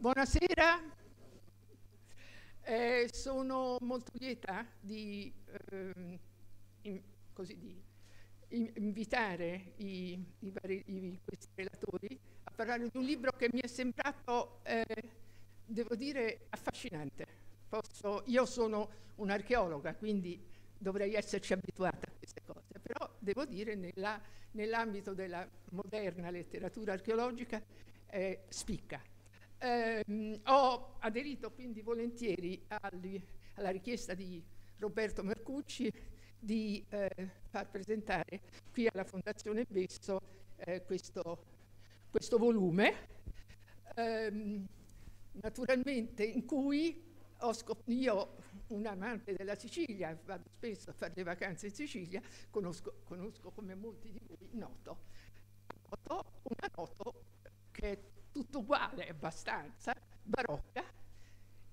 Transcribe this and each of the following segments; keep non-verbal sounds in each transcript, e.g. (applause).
Buonasera, eh, sono molto lieta di, ehm, in, così di in, invitare i, i vari, i, questi relatori a parlare di un libro che mi è sembrato, eh, devo dire, affascinante. Posso, io sono un'archeologa, quindi dovrei esserci abituata a queste cose, però devo dire che nell'ambito della moderna letteratura archeologica eh, spicca eh, ho aderito quindi volentieri alli, alla richiesta di Roberto Mercucci di eh, far presentare qui alla Fondazione Besso eh, questo, questo, volume, ehm, naturalmente in cui ho io, un amante della Sicilia, vado spesso a fare le vacanze in Sicilia, conosco, conosco come molti di voi noto, noto una nota che è tutto uguale abbastanza, barocca,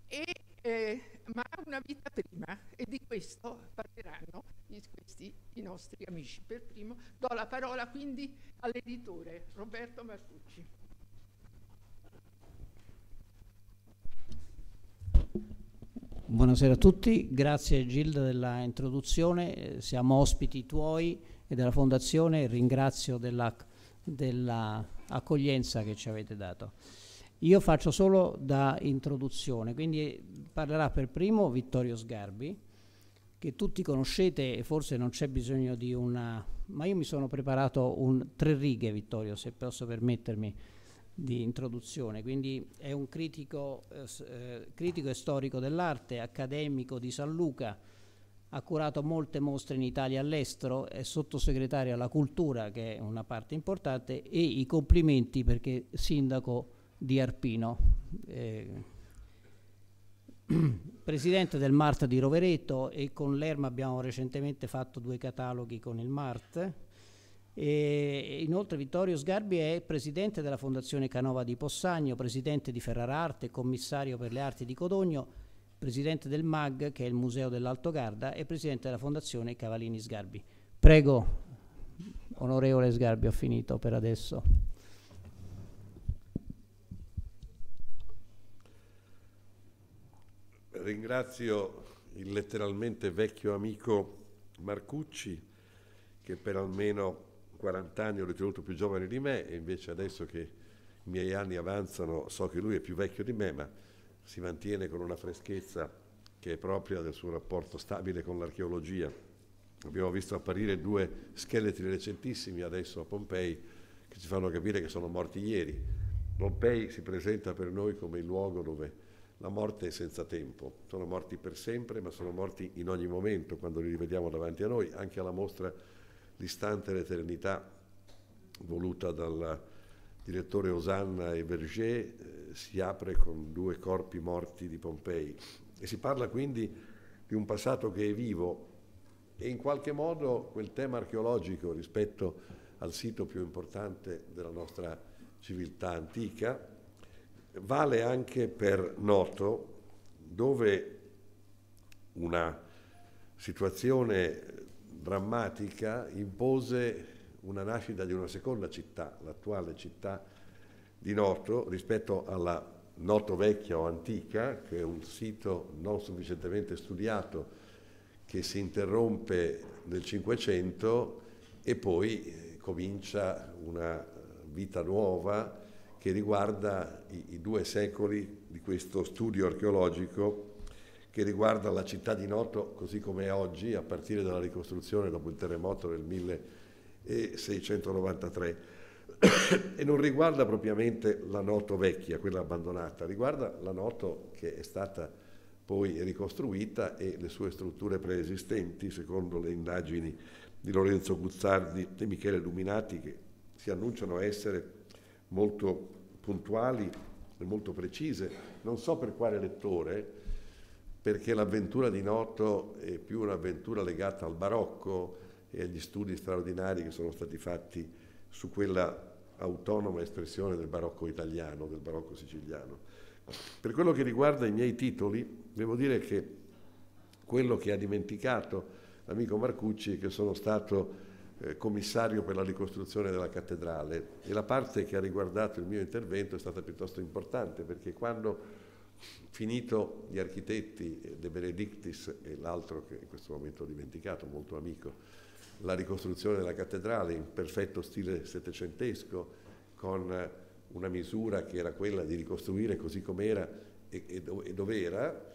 e, eh, ma una vita prima, e di questo parleranno questi i nostri amici. Per primo do la parola quindi all'editore Roberto Marcucci. Buonasera a tutti, grazie Gilda della introduzione, eh, siamo ospiti tuoi e della Fondazione, ringrazio della dell'accoglienza che ci avete dato. Io faccio solo da introduzione, quindi parlerà per primo Vittorio Sgarbi, che tutti conoscete e forse non c'è bisogno di una... ma io mi sono preparato un tre righe, Vittorio, se posso permettermi, di introduzione. Quindi è un critico, eh, eh critico e storico dell'arte, accademico di San Luca, ha curato molte mostre in Italia e all'estero, è sottosegretario alla cultura, che è una parte importante, e i complimenti perché sindaco di Arpino, eh, (clears throat) presidente del MART di Rovereto e con l'ERMA abbiamo recentemente fatto due cataloghi con il MART. E inoltre Vittorio Sgarbi è presidente della Fondazione Canova di Possagno, presidente di Ferrara Arte, commissario per le arti di Codogno, presidente del MAG, che è il Museo dell'Alto Garda, e presidente della Fondazione Cavalini Sgarbi. Prego, onorevole Sgarbi, ho finito per adesso. Ringrazio il letteralmente vecchio amico Marcucci, che per almeno 40 anni ho ritenuto più giovane di me, e invece adesso che i miei anni avanzano so che lui è più vecchio di me, ma si mantiene con una freschezza che è propria del suo rapporto stabile con l'archeologia. Abbiamo visto apparire due scheletri recentissimi adesso a Pompei che ci fanno capire che sono morti ieri. Pompei si presenta per noi come il luogo dove la morte è senza tempo, sono morti per sempre, ma sono morti in ogni momento quando li rivediamo davanti a noi, anche alla mostra distante l'eternità voluta dalla direttore Osanna e Berger, eh, si apre con due corpi morti di Pompei e si parla quindi di un passato che è vivo e in qualche modo quel tema archeologico rispetto al sito più importante della nostra civiltà antica vale anche per Noto dove una situazione drammatica impose una nascita di una seconda città, l'attuale città di Noto, rispetto alla Noto vecchia o antica, che è un sito non sufficientemente studiato che si interrompe nel Cinquecento e poi eh, comincia una vita nuova che riguarda i, i due secoli di questo studio archeologico che riguarda la città di Noto così come è oggi, a partire dalla ricostruzione dopo il terremoto del 1900 e 693 e non riguarda propriamente la Noto vecchia, quella abbandonata, riguarda la Noto che è stata poi ricostruita e le sue strutture preesistenti, secondo le indagini di Lorenzo Guzzardi e Michele Luminati, che si annunciano essere molto puntuali e molto precise. Non so per quale lettore, perché l'avventura di Noto è più un'avventura legata al barocco, e agli studi straordinari che sono stati fatti su quella autonoma espressione del barocco italiano, del barocco siciliano. Per quello che riguarda i miei titoli, devo dire che quello che ha dimenticato l'amico Marcucci è che sono stato eh, commissario per la ricostruzione della cattedrale e la parte che ha riguardato il mio intervento è stata piuttosto importante perché quando finito gli architetti De Benedictis e l'altro che in questo momento ho dimenticato, molto amico, la ricostruzione della cattedrale in perfetto stile settecentesco, con una misura che era quella di ricostruire così com'era e, e, do, e dov'era,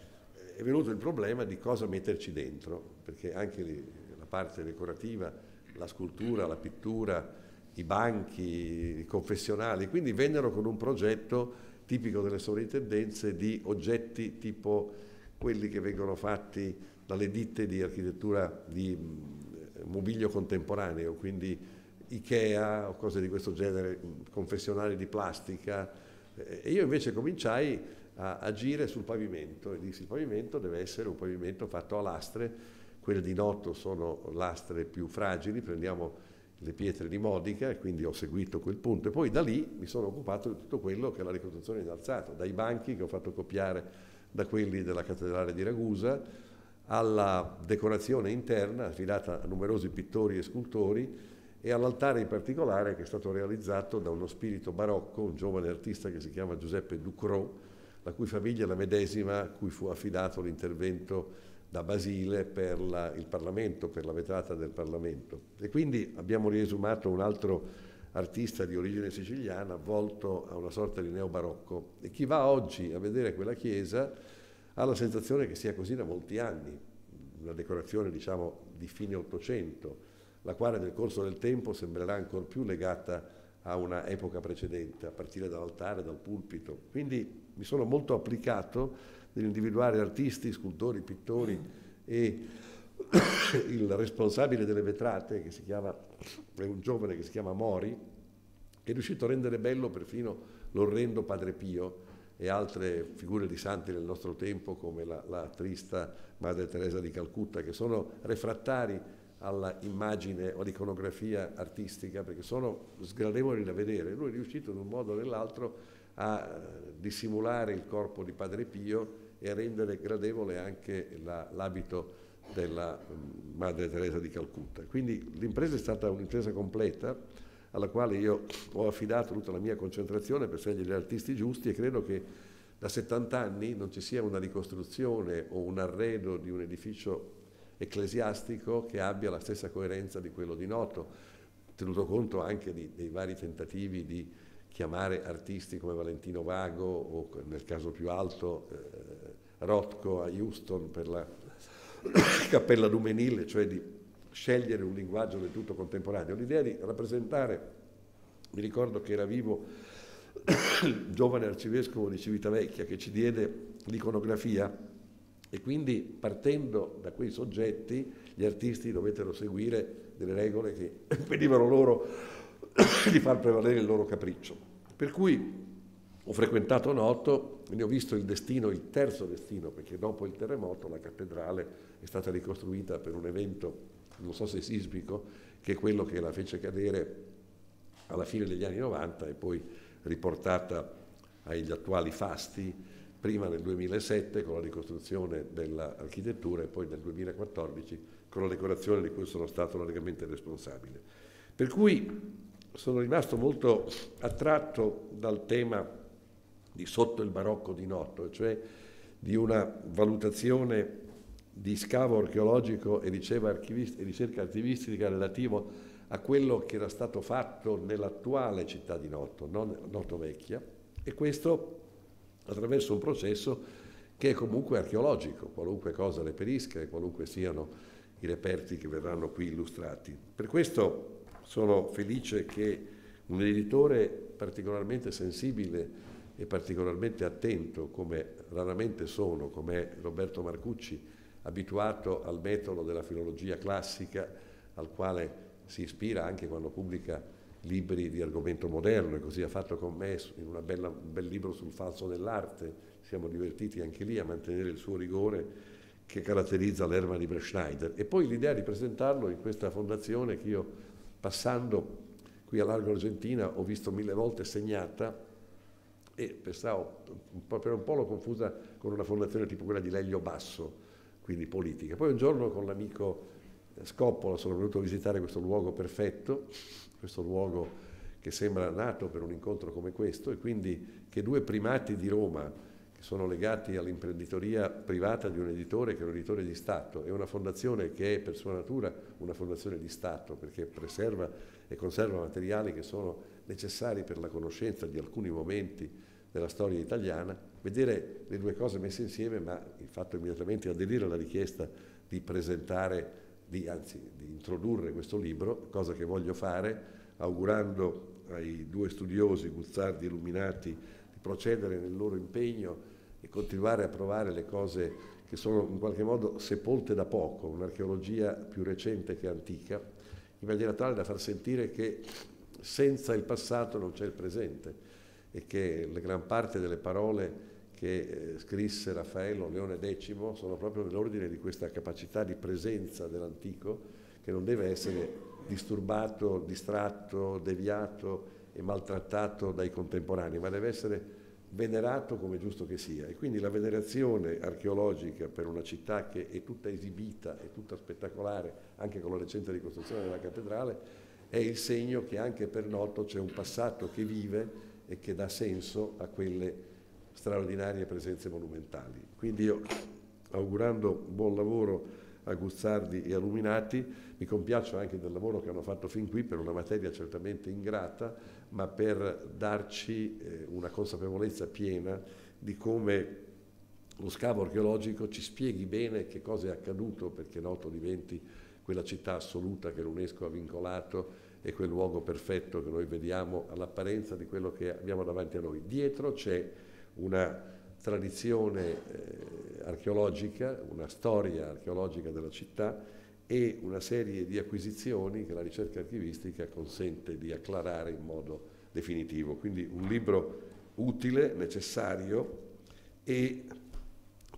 è venuto il problema di cosa metterci dentro, perché anche lì, la parte decorativa, la scultura, la pittura, i banchi, i confessionali, quindi vennero con un progetto tipico delle sovrintendenze di oggetti tipo quelli che vengono fatti dalle ditte di architettura di mobilio contemporaneo, quindi Ikea o cose di questo genere, confessionali di plastica. E io invece cominciai a agire sul pavimento e dissi il pavimento deve essere un pavimento fatto a lastre, quelle di Notto sono lastre più fragili, prendiamo le pietre di Modica e quindi ho seguito quel punto e poi da lì mi sono occupato di tutto quello che è la ricostruzione innalzata, dai banchi che ho fatto copiare da quelli della cattedrale di Ragusa, alla decorazione interna affidata a numerosi pittori e scultori e all'altare in particolare che è stato realizzato da uno spirito barocco, un giovane artista che si chiama Giuseppe Ducrot, la cui famiglia è la medesima a cui fu affidato l'intervento da Basile per la, il Parlamento, per la vetrata del Parlamento. E quindi abbiamo riesumato un altro artista di origine siciliana volto a una sorta di neobarocco. E chi va oggi a vedere quella chiesa ha la sensazione che sia così da molti anni, una decorazione diciamo di fine Ottocento, la quale nel corso del tempo sembrerà ancora più legata a una epoca precedente, a partire dall'altare, dal pulpito. Quindi mi sono molto applicato nell'individuare artisti, scultori, pittori e (coughs) il responsabile delle vetrate, che si chiama, è un giovane che si chiama Mori, che è riuscito a rendere bello perfino l'orrendo Padre Pio, e altre figure di santi del nostro tempo come la, la trista Madre Teresa di Calcutta, che sono refrattari all'immagine o all'iconografia artistica perché sono sgradevoli da vedere. Lui è riuscito in un modo o nell'altro a eh, dissimulare il corpo di Padre Pio e a rendere gradevole anche la, l'abito della mm, Madre Teresa di Calcutta. Quindi l'impresa è stata un'impresa completa alla quale io ho affidato tutta la mia concentrazione per scegliere gli artisti giusti e credo che da 70 anni non ci sia una ricostruzione o un arredo di un edificio ecclesiastico che abbia la stessa coerenza di quello di Noto, tenuto conto anche di, dei vari tentativi di chiamare artisti come Valentino Vago o nel caso più alto eh, Rotko a Houston per la (coughs) Cappella Dumenil, cioè di scegliere un linguaggio del tutto contemporaneo, l'idea di rappresentare, mi ricordo che era vivo il giovane arcivescovo di Civitavecchia che ci diede l'iconografia e quindi partendo da quei soggetti gli artisti dovettero seguire delle regole che impedivano (laughs) loro (coughs) di far prevalere il loro capriccio. Per cui ho frequentato Noto e ne ho visto il destino, il terzo destino, perché dopo il terremoto la cattedrale è stata ricostruita per un evento non so se sismico, che è quello che la fece cadere alla fine degli anni 90 e poi riportata agli attuali fasti, prima nel 2007 con la ricostruzione dell'architettura e poi nel 2014 con la decorazione di cui sono stato largamente responsabile. Per cui sono rimasto molto attratto dal tema di sotto il barocco di Notto, cioè di una valutazione di scavo archeologico e, e ricerca archivistica relativo a quello che era stato fatto nell'attuale città di Noto, non Noto Vecchia, e questo attraverso un processo che è comunque archeologico, qualunque cosa reperisca e qualunque siano i reperti che verranno qui illustrati. Per questo sono felice che un editore particolarmente sensibile e particolarmente attento, come raramente sono, come Roberto Marcucci, abituato al metodo della filologia classica al quale si ispira anche quando pubblica libri di argomento moderno e così ha fatto con me in bella, un bel libro sul falso dell'arte. Siamo divertiti anche lì a mantenere il suo rigore che caratterizza l'erma di Breschneider E poi l'idea di presentarlo in questa fondazione che io passando qui a Largo Argentina ho visto mille volte segnata e pensavo, per un po' l'ho confusa con una fondazione tipo quella di Leglio Basso, quindi politica. Poi un giorno con l'amico Scoppola sono venuto a visitare questo luogo perfetto, questo luogo che sembra nato per un incontro come questo e quindi che due primati di Roma, che sono legati all'imprenditoria privata di un editore che è un editore di Stato e una fondazione che è per sua natura una fondazione di Stato perché preserva e conserva materiali che sono necessari per la conoscenza di alcuni momenti della storia italiana, vedere le due cose messe insieme, ma il fatto immediatamente aderire alla richiesta di presentare, di, anzi di introdurre questo libro, cosa che voglio fare, augurando ai due studiosi, Guzzardi e Illuminati, di procedere nel loro impegno e continuare a provare le cose che sono in qualche modo sepolte da poco, un'archeologia più recente che antica, in maniera tale da far sentire che senza il passato non c'è il presente e che la gran parte delle parole che eh, scrisse Raffaello Leone X sono proprio nell'ordine di questa capacità di presenza dell'antico che non deve essere disturbato, distratto, deviato e maltrattato dai contemporanei, ma deve essere venerato come giusto che sia. E quindi la venerazione archeologica per una città che è tutta esibita, è tutta spettacolare, anche con la recente ricostruzione della cattedrale, è il segno che anche per Noto c'è un passato che vive e che dà senso a quelle straordinarie presenze monumentali. Quindi io, augurando buon lavoro a Guzzardi e a Luminati, mi compiaccio anche del lavoro che hanno fatto fin qui per una materia certamente ingrata, ma per darci eh, una consapevolezza piena di come lo scavo archeologico ci spieghi bene che cosa è accaduto perché Noto diventi quella città assoluta che l'UNESCO ha vincolato e quel luogo perfetto che noi vediamo all'apparenza di quello che abbiamo davanti a noi. Dietro c'è una tradizione eh, archeologica, una storia archeologica della città e una serie di acquisizioni che la ricerca archivistica consente di acclarare in modo definitivo. Quindi un libro utile, necessario e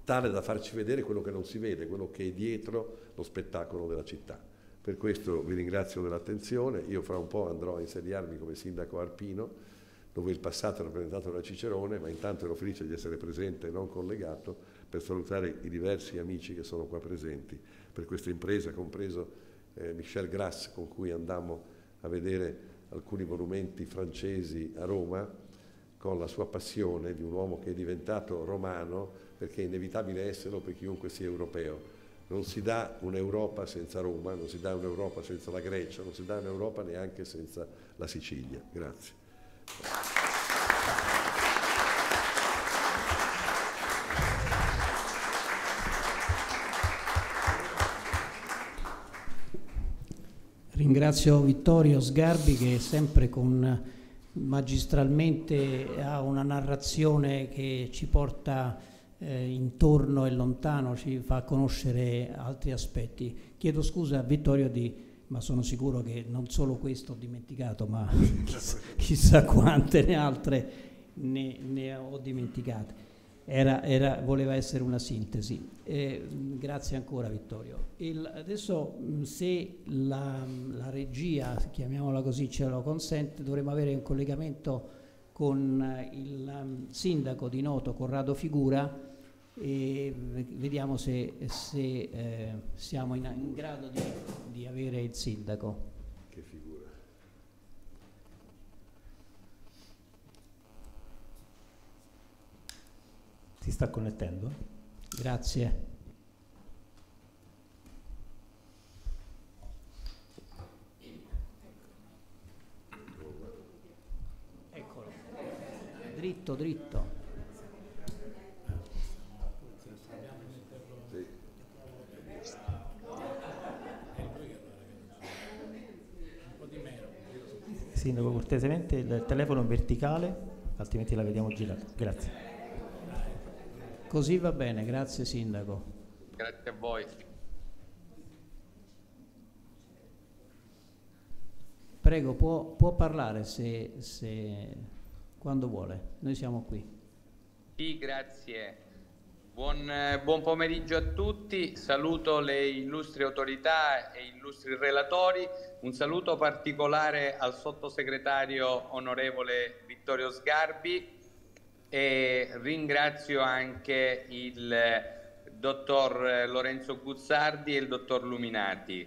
tale da farci vedere quello che non si vede, quello che è dietro lo spettacolo della città. Per questo vi ringrazio dell'attenzione, io fra un po' andrò a insediarmi come sindaco arpino dove il passato è rappresentato da Cicerone, ma intanto ero felice di essere presente e non collegato per salutare i diversi amici che sono qua presenti per questa impresa, compreso eh, Michel Grasse con cui andammo a vedere alcuni monumenti francesi a Roma con la sua passione di un uomo che è diventato romano perché è inevitabile esserlo per chiunque sia europeo. Non si dà un'Europa senza Roma, non si dà un'Europa senza la Grecia, non si dà un'Europa neanche senza la Sicilia. Grazie. Ringrazio Vittorio Sgarbi che sempre con magistralmente ha una narrazione che ci porta eh, intorno e lontano, ci fa conoscere altri aspetti. Chiedo scusa a Vittorio di ma sono sicuro che non solo questo ho dimenticato, ma (laughs) chissà, chissà quante ne altre ne, ne ho dimenticate. Era, era, voleva essere una sintesi. Eh, grazie ancora Vittorio. Il, adesso mm, se la, la, regia, chiamiamola così, ce lo consente, dovremmo avere un collegamento con eh, il mm, sindaco di Noto, Corrado Figura, e vediamo se, se eh, siamo in, in grado di, di, avere il sindaco. Che figura. Si sta connettendo? Grazie. Dritto, dritto. Sindaco, cortesemente il telefono verticale, altrimenti la vediamo girata. Grazie. Così va bene, grazie Sindaco. Grazie a voi. Prego, può, può parlare se, se, quando vuole, noi siamo qui. Sì, grazie. Buon, eh, buon, pomeriggio a tutti, saluto le illustri autorità e illustri relatori, un saluto particolare al sottosegretario onorevole Vittorio Sgarbi e ringrazio anche il eh, dottor eh, Lorenzo Guzzardi e il dottor Luminati.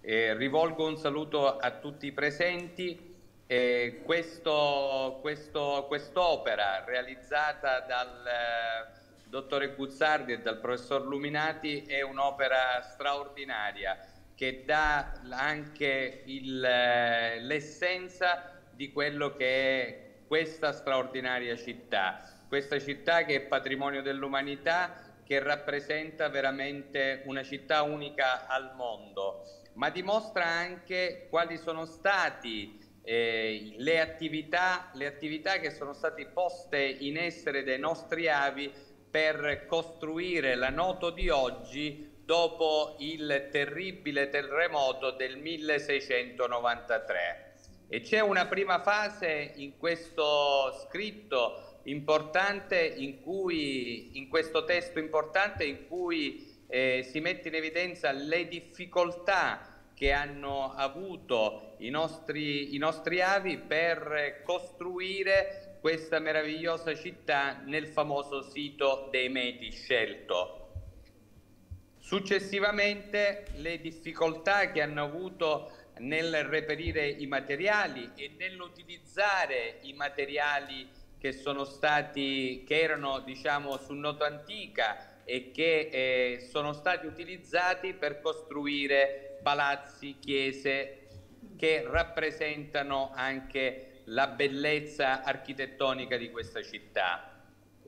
Eh, rivolgo un saluto a tutti i presenti. Eh, questo, questo, quest'opera realizzata dal dottore Guzzardi e dal professor Luminati è un'opera straordinaria che dà anche il, eh, l'essenza di quello che è questa straordinaria città, questa città che è patrimonio dell'umanità, che rappresenta veramente una città unica al mondo, ma dimostra anche quali sono stati eh, le, attività, le attività che sono state poste in essere dai nostri avi per costruire la Noto di oggi dopo il terribile terremoto del 1693. E c'è una prima fase in questo scritto importante, in, cui, in questo testo importante, in cui eh, si mette in evidenza le difficoltà che hanno avuto i nostri, i nostri avi per costruire questa meravigliosa città nel famoso sito dei Meti scelto. Successivamente le difficoltà che hanno avuto nel reperire i materiali e nell'utilizzare i materiali che sono stati, che erano diciamo su noto antica e che eh, sono stati utilizzati per costruire palazzi, chiese che rappresentano anche la bellezza architettonica di questa città.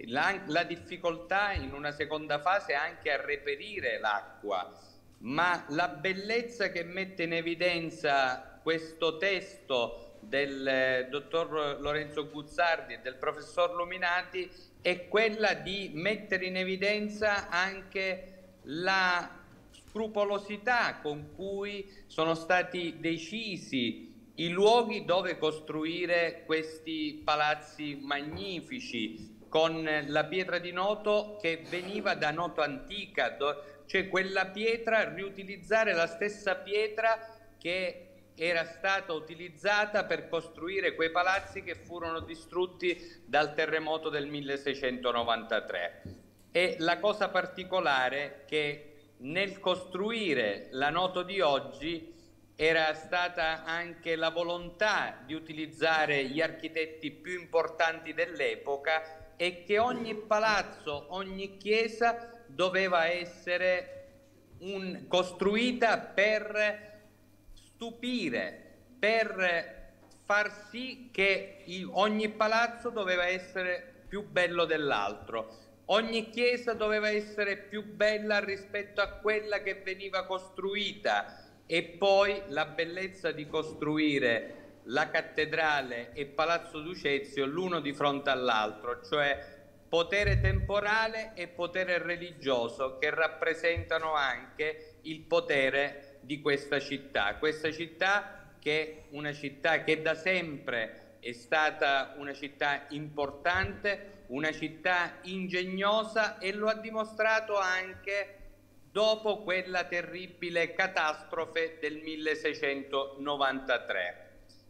La, la, difficoltà in una seconda fase anche a reperire l'acqua, ma la bellezza che mette in evidenza questo testo del eh, dottor Lorenzo Guzzardi e del professor Luminati è quella di mettere in evidenza anche la scrupolosità con cui sono stati decisi i luoghi dove costruire questi palazzi magnifici con la pietra di Noto che veniva da Noto antica, cioè quella pietra, riutilizzare la stessa pietra che era stata utilizzata per costruire quei palazzi che furono distrutti dal terremoto del 1693. E la cosa particolare è che nel costruire la Noto di oggi era stata anche la volontà di utilizzare gli architetti più importanti dell'epoca e che ogni palazzo, ogni chiesa doveva essere un, costruita per stupire, per far sì che ogni palazzo doveva essere più bello dell'altro. Ogni chiesa doveva essere più bella rispetto a quella che veniva costruita e poi la bellezza di costruire la cattedrale e Palazzo Ducezio l'uno di fronte all'altro, cioè potere temporale e potere religioso che rappresentano anche il potere di questa città. Questa città che è una città che da sempre è stata una città importante, una città ingegnosa e lo ha dimostrato anche dopo quella terribile catastrofe del 1693.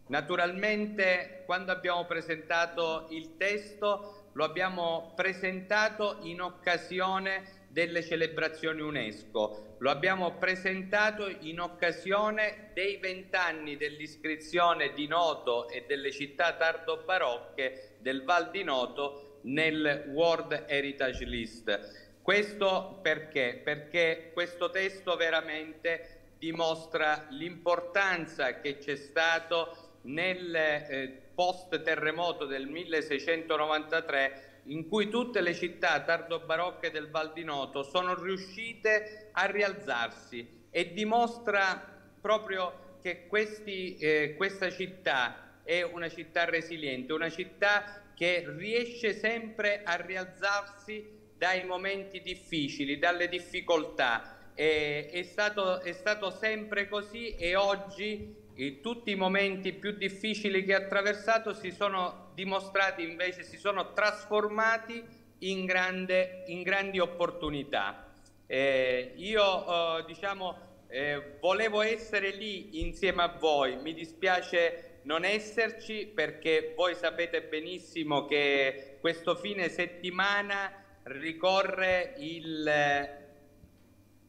Naturalmente quando abbiamo presentato il testo lo abbiamo presentato in occasione delle celebrazioni UNESCO, lo abbiamo presentato in occasione dei vent'anni dell'iscrizione di Noto e delle città tardo barocche del Val di Noto nel World Heritage List. Questo perché? Perché questo testo veramente dimostra l'importanza che c'è stato nel eh, post terremoto del 1693 in cui tutte le città tardo-barocche del Val di Noto sono riuscite a rialzarsi e dimostra proprio che questi, eh, questa città è una città resiliente, una città che riesce sempre a rialzarsi dai momenti difficili, dalle difficoltà. Eh, è, stato, è, stato, sempre così e oggi eh, tutti i momenti più difficili che ha attraversato si sono dimostrati invece, si sono trasformati in, grande, in grandi opportunità. Eh, io diciamo eh, volevo essere lì insieme a voi, mi dispiace non esserci perché voi sapete benissimo che questo fine settimana ricorre il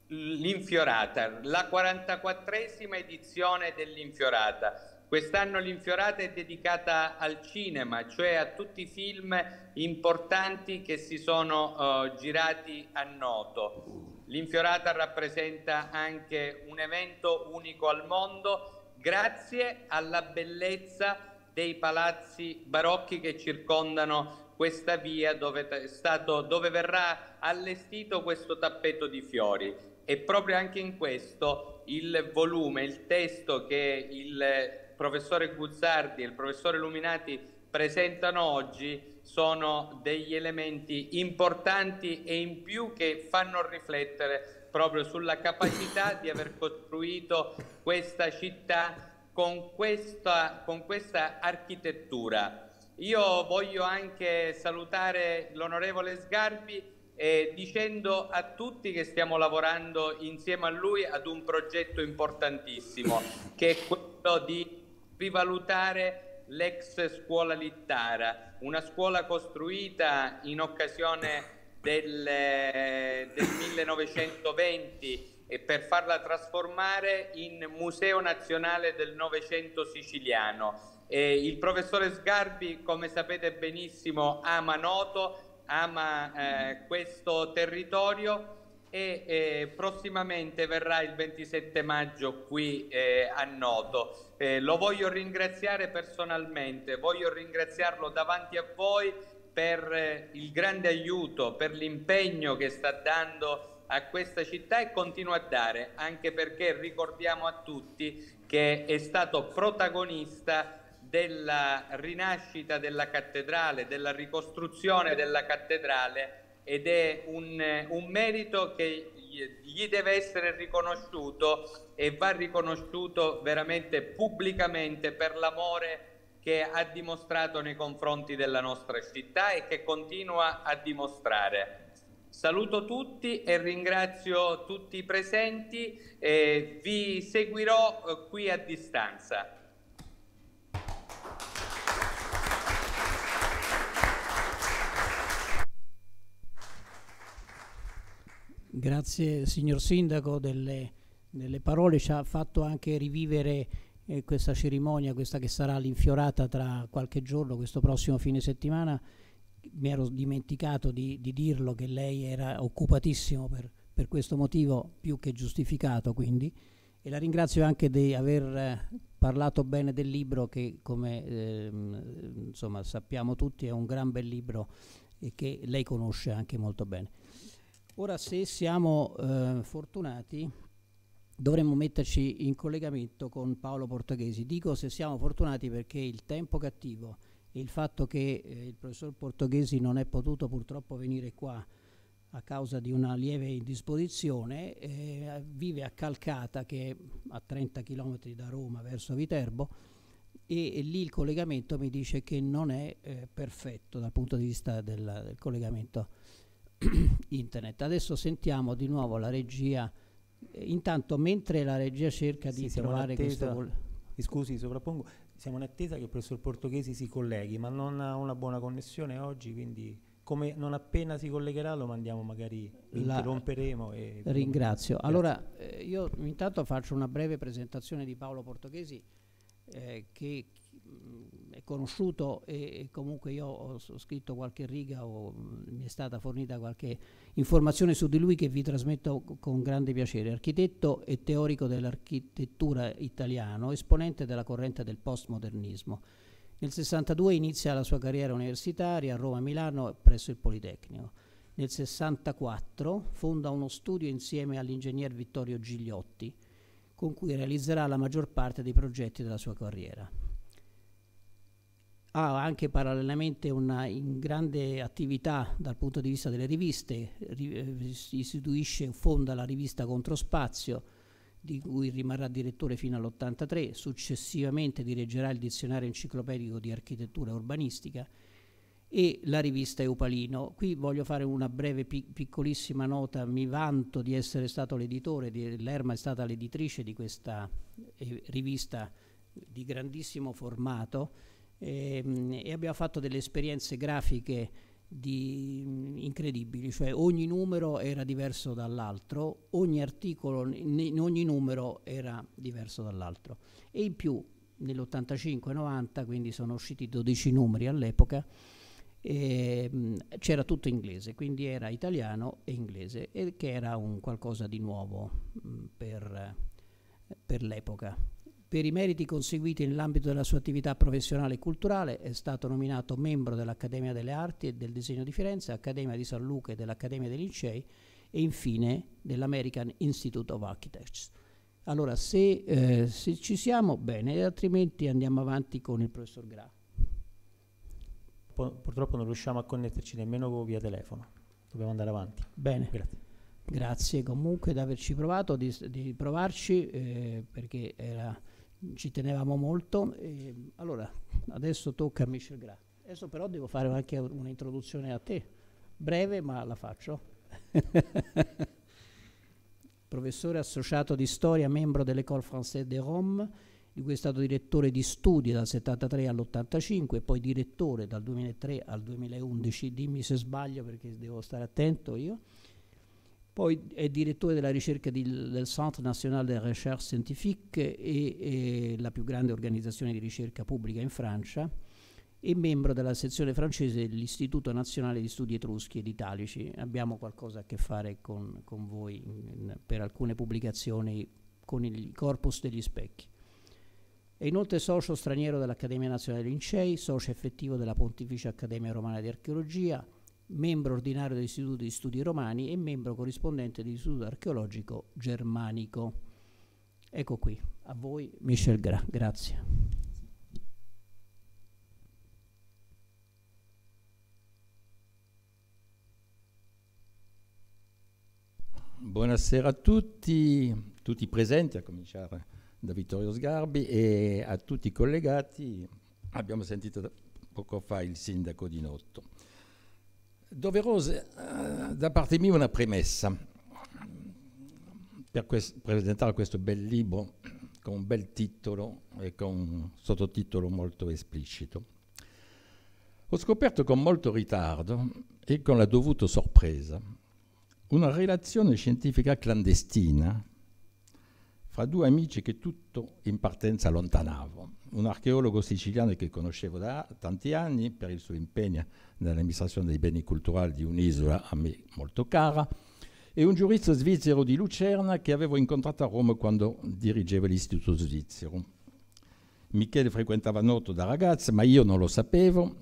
l'Infiorata, la 44esima edizione dell'Infiorata. Quest'anno l'Infiorata è dedicata al cinema, cioè a tutti i film importanti che si sono uh, girati a Noto. L'Infiorata rappresenta anche un evento unico al mondo grazie alla bellezza dei palazzi barocchi che circondano questa via dove, stato, dove verrà allestito questo tappeto di fiori. E proprio anche in questo il volume, il testo che il professore Guzzardi e il professore Luminati presentano oggi sono degli elementi importanti e in più che fanno riflettere proprio sulla capacità di aver costruito questa città con questa, con questa architettura io voglio anche salutare l'onorevole Sgarbi eh, dicendo a tutti che stiamo lavorando insieme a lui ad un progetto importantissimo (laughs) che è quello di rivalutare l'ex scuola Littara, una scuola costruita in occasione del, eh, del 1920 e per farla trasformare in Museo Nazionale del Novecento Siciliano eh, il professore Sgarbi, come sapete benissimo, ama Noto, ama eh, questo territorio e eh, prossimamente verrà il 27 maggio qui eh, a Noto. Eh, lo voglio ringraziare personalmente, voglio ringraziarlo davanti a voi per eh, il grande aiuto, per l'impegno che sta dando a questa città e continua a dare, anche perché ricordiamo a tutti che è stato protagonista della rinascita della cattedrale, della ricostruzione della cattedrale ed è un, un merito che gli deve essere riconosciuto e va riconosciuto veramente pubblicamente per l'amore che ha dimostrato nei confronti della nostra città e che continua a dimostrare. Saluto tutti e ringrazio tutti i presenti e vi seguirò eh, qui a distanza. Grazie signor Sindaco delle, delle, parole, ci ha fatto anche rivivere eh, questa cerimonia, questa che sarà l'infiorata tra qualche giorno, questo prossimo fine settimana. Mi ero dimenticato di, di dirlo che lei era occupatissimo per, per, questo motivo, più che giustificato quindi. E la ringrazio anche di aver eh, parlato bene del libro che come eh, insomma, sappiamo tutti è un gran bel libro e che lei conosce anche molto bene. Ora se siamo eh, fortunati dovremmo metterci in collegamento con Paolo Portoghesi. Dico se siamo fortunati perché il tempo cattivo e il fatto che eh, il professor Portoghesi non è potuto purtroppo venire qua a causa di una lieve indisposizione, eh, vive a Calcata che è a 30 km da Roma verso Viterbo e, e lì il collegamento mi dice che non è eh, perfetto dal punto di vista del, del collegamento (clears throat) internet. Adesso sentiamo di nuovo la regia. Eh, intanto, mentre la regia cerca sì, di trovare attesa, questo. Scusi, sovrappongo. Siamo in attesa che il professor Portoghesi si colleghi, ma non ha una buona connessione oggi, quindi come non appena si collegherà lo mandiamo magari la interromperemo e ringrazio Grazie. allora eh, io intanto faccio una breve presentazione di Paolo Portoghesi eh, che mh, conosciuto e comunque io ho, ho scritto qualche riga o mm, mi è stata fornita qualche informazione su di lui che vi trasmetto con grande piacere. Architetto e teorico dell'architettura italiano, esponente della corrente del postmodernismo. Nel 62 inizia la sua carriera universitaria a Roma, Milano presso il Politecnico. Nel 64 fonda uno studio insieme all'ingegner Vittorio Gigliotti, con cui realizzerà la maggior parte dei progetti della sua carriera ha anche parallelamente una grande attività dal punto di vista delle riviste, eh, istituisce e fonda la rivista Controspazio, di cui rimarrà direttore fino all'83, successivamente dirigerà il dizionario enciclopedico di architettura e urbanistica e la rivista Eupalino. Qui voglio fare una breve pic piccolissima nota, mi vanto di essere stato l'editore, l'Erma è stata l'editrice di questa eh, rivista di grandissimo formato e, ehm, e abbiamo fatto delle esperienze grafiche di, incredibili, cioè ogni numero era diverso dall'altro, ogni articolo in ogni numero era diverso dall'altro e in più nell'85-90, quindi sono usciti 12 numeri all'epoca, ehm, c'era tutto inglese, quindi era italiano e inglese, e che era un qualcosa di nuovo mh, mm, per, per l'epoca. Per i meriti conseguiti nell'ambito della sua attività professionale e culturale è stato nominato membro dell'Accademia delle Arti e del Disegno di Firenze, Accademia di San Luca e dell'Accademia dei Lincei e infine dell'American Institute of Architects. Allora, se, eh, se ci siamo, bene, altrimenti andiamo avanti con il professor Gra. Purtroppo non riusciamo a connetterci nemmeno via telefono, dobbiamo andare avanti. Bene. Grazie. Grazie comunque di averci provato, di, di provarci, eh, perché era ci tenevamo molto. E, allora, adesso tocca a Michel Gras. Adesso però devo fare anche un'introduzione a te, breve ma la faccio. (laughs) Professore associato di storia, membro dell'École Française de Rome, di cui è stato direttore di studi dal 73 all'85 e poi direttore dal 2003 al 2011, dimmi se sbaglio perché devo stare attento io poi è direttore della ricerca di, del Centre National de Recherche Scientifique, e, e la più grande organizzazione di ricerca pubblica in Francia, e membro della sezione francese dell'Istituto Nazionale di Studi Etruschi ed Italici. Abbiamo qualcosa a che fare con, con voi in, per alcune pubblicazioni con il Corpus degli Specchi. È inoltre socio straniero dell'Accademia Nazionale dei Lincei, socio effettivo della Pontificia Accademia Romana di Archeologia, membro ordinario dell'Istituto di Studi Romani e membro corrispondente dell'Istituto Archeologico Germanico. Ecco qui, a voi Michel Gra, grazie. Buonasera a tutti, tutti presenti, a cominciare da Vittorio Sgarbi e a tutti i collegati. Abbiamo sentito poco fa il sindaco di Notto doverosa eh, da parte mia una premessa per quest presentare questo bel libro con un bel titolo e con un sottotitolo molto esplicito. Ho scoperto con molto ritardo e con la dovuta sorpresa una relazione scientifica clandestina fra due amici che tutto in partenza allontanavo. Un archeologo siciliano che conoscevo da tanti anni per il suo impegno nell'amministrazione dei beni culturali di un'isola a me molto cara e un giurista svizzero di Lucerna che avevo incontrato a Roma quando dirigevo l'istituto svizzero. Michele frequentava Noto da ragazza, ma io non lo sapevo.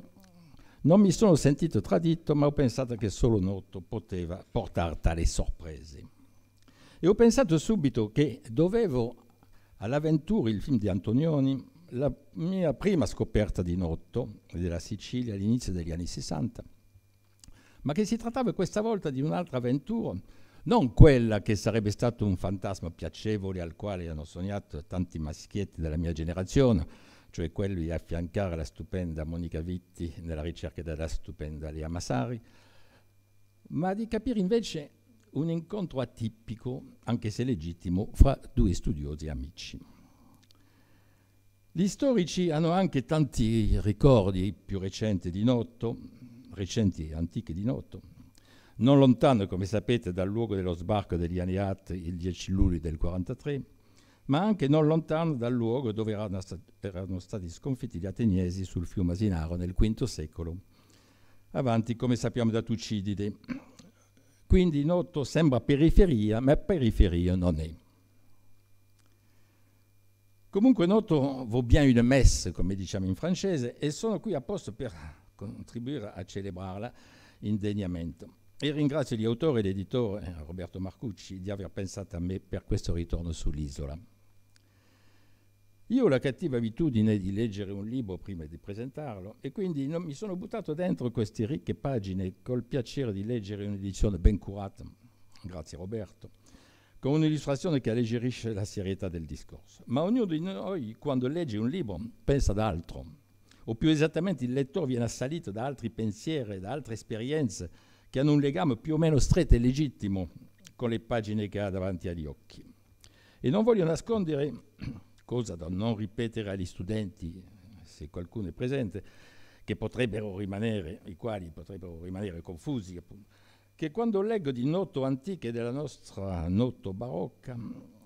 Non mi sono sentito tradito, ma ho pensato che solo Noto poteva portare tali sorprese. E ho pensato subito che dovevo all'avventura, il film di Antonioni, la mia prima scoperta di Notto della Sicilia all'inizio degli anni 60, ma che si trattava questa volta di un'altra avventura, non quella che sarebbe stato un fantasma piacevole al quale hanno sognato tanti maschietti della mia generazione, cioè quello di affiancare la stupenda Monica Vitti nella ricerca della stupenda Lea Massari, ma di capire invece un incontro atipico, anche se legittimo, fra due studiosi amici. Gli storici hanno anche tanti ricordi più recenti di Notto, recenti e antichi di Notto, non lontano, come sapete, dal luogo dello sbarco degli Aniat il 10 luglio del 43, ma anche non lontano dal luogo dove erano, stati, erano stati sconfitti gli ateniesi sul fiume Asinaro nel V secolo, avanti, come sappiamo, da Tucidide, quindi Noto sembra periferia, ma periferia non è. Comunque Noto vaut bien une messe, come diciamo in francese, e sono qui apposta per contribuire a celebrarla indegnamente. E ringrazio gli autori e l'editore eh, Roberto Marcucci di aver pensato a me per questo ritorno sull'isola. Io ho la cattiva abitudine di leggere un libro prima di presentarlo e quindi non, mi sono buttato dentro queste ricche pagine col piacere di leggere un'edizione ben curata, grazie Roberto, con un'illustrazione che alleggerisce la serietà del discorso. Ma ognuno di noi, quando legge un libro, pensa ad altro, o più esattamente il lettore viene assalito da altri pensieri, da altre esperienze che hanno un legame più o meno stretto e legittimo con le pagine che ha davanti agli occhi. E non voglio nascondere cosa da non ripetere agli studenti, se qualcuno è presente, che potrebbero rimanere, i quali potrebbero rimanere confusi, appunto, che quando leggo di noto antiche della nostra noto barocca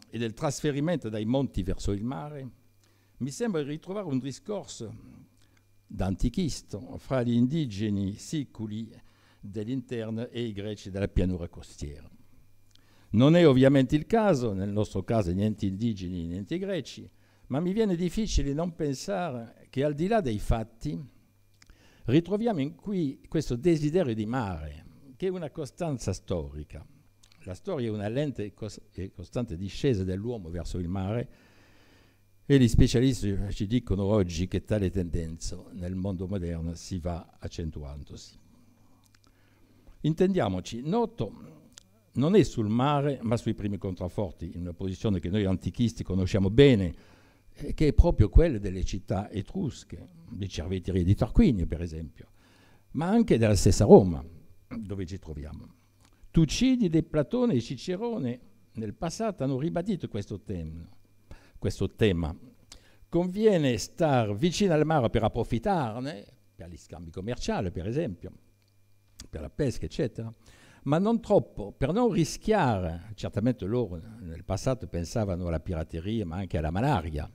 e del trasferimento dai monti verso il mare, mi sembra di ritrovare un discorso d'antichisto fra gli indigeni siculi dell'interno e i greci della pianura costiera. Non è ovviamente il caso, nel nostro caso niente indigeni, niente greci, ma mi viene difficile non pensare che al di là dei fatti ritroviamo in qui questo desiderio di mare, che è una costanza storica. La storia è una lente e costante discesa dell'uomo verso il mare e gli specialisti ci dicono oggi che tale tendenza nel mondo moderno si va accentuandosi. Intendiamoci, noto non è sul mare ma sui primi contrafforti, in una posizione che noi antichisti conosciamo bene, eh, che è proprio quella delle città etrusche, di Cerveteria di Tarquinio per esempio, ma anche della stessa Roma, dove ci troviamo. Tucidide, Platone e Cicerone nel passato hanno ribadito questo tema, questo tema. Conviene stare vicino al mare per approfittarne, per gli scambi commerciali per esempio, per la pesca eccetera, ma non troppo, per non rischiare, certamente loro nel passato pensavano alla pirateria ma anche alla malaria,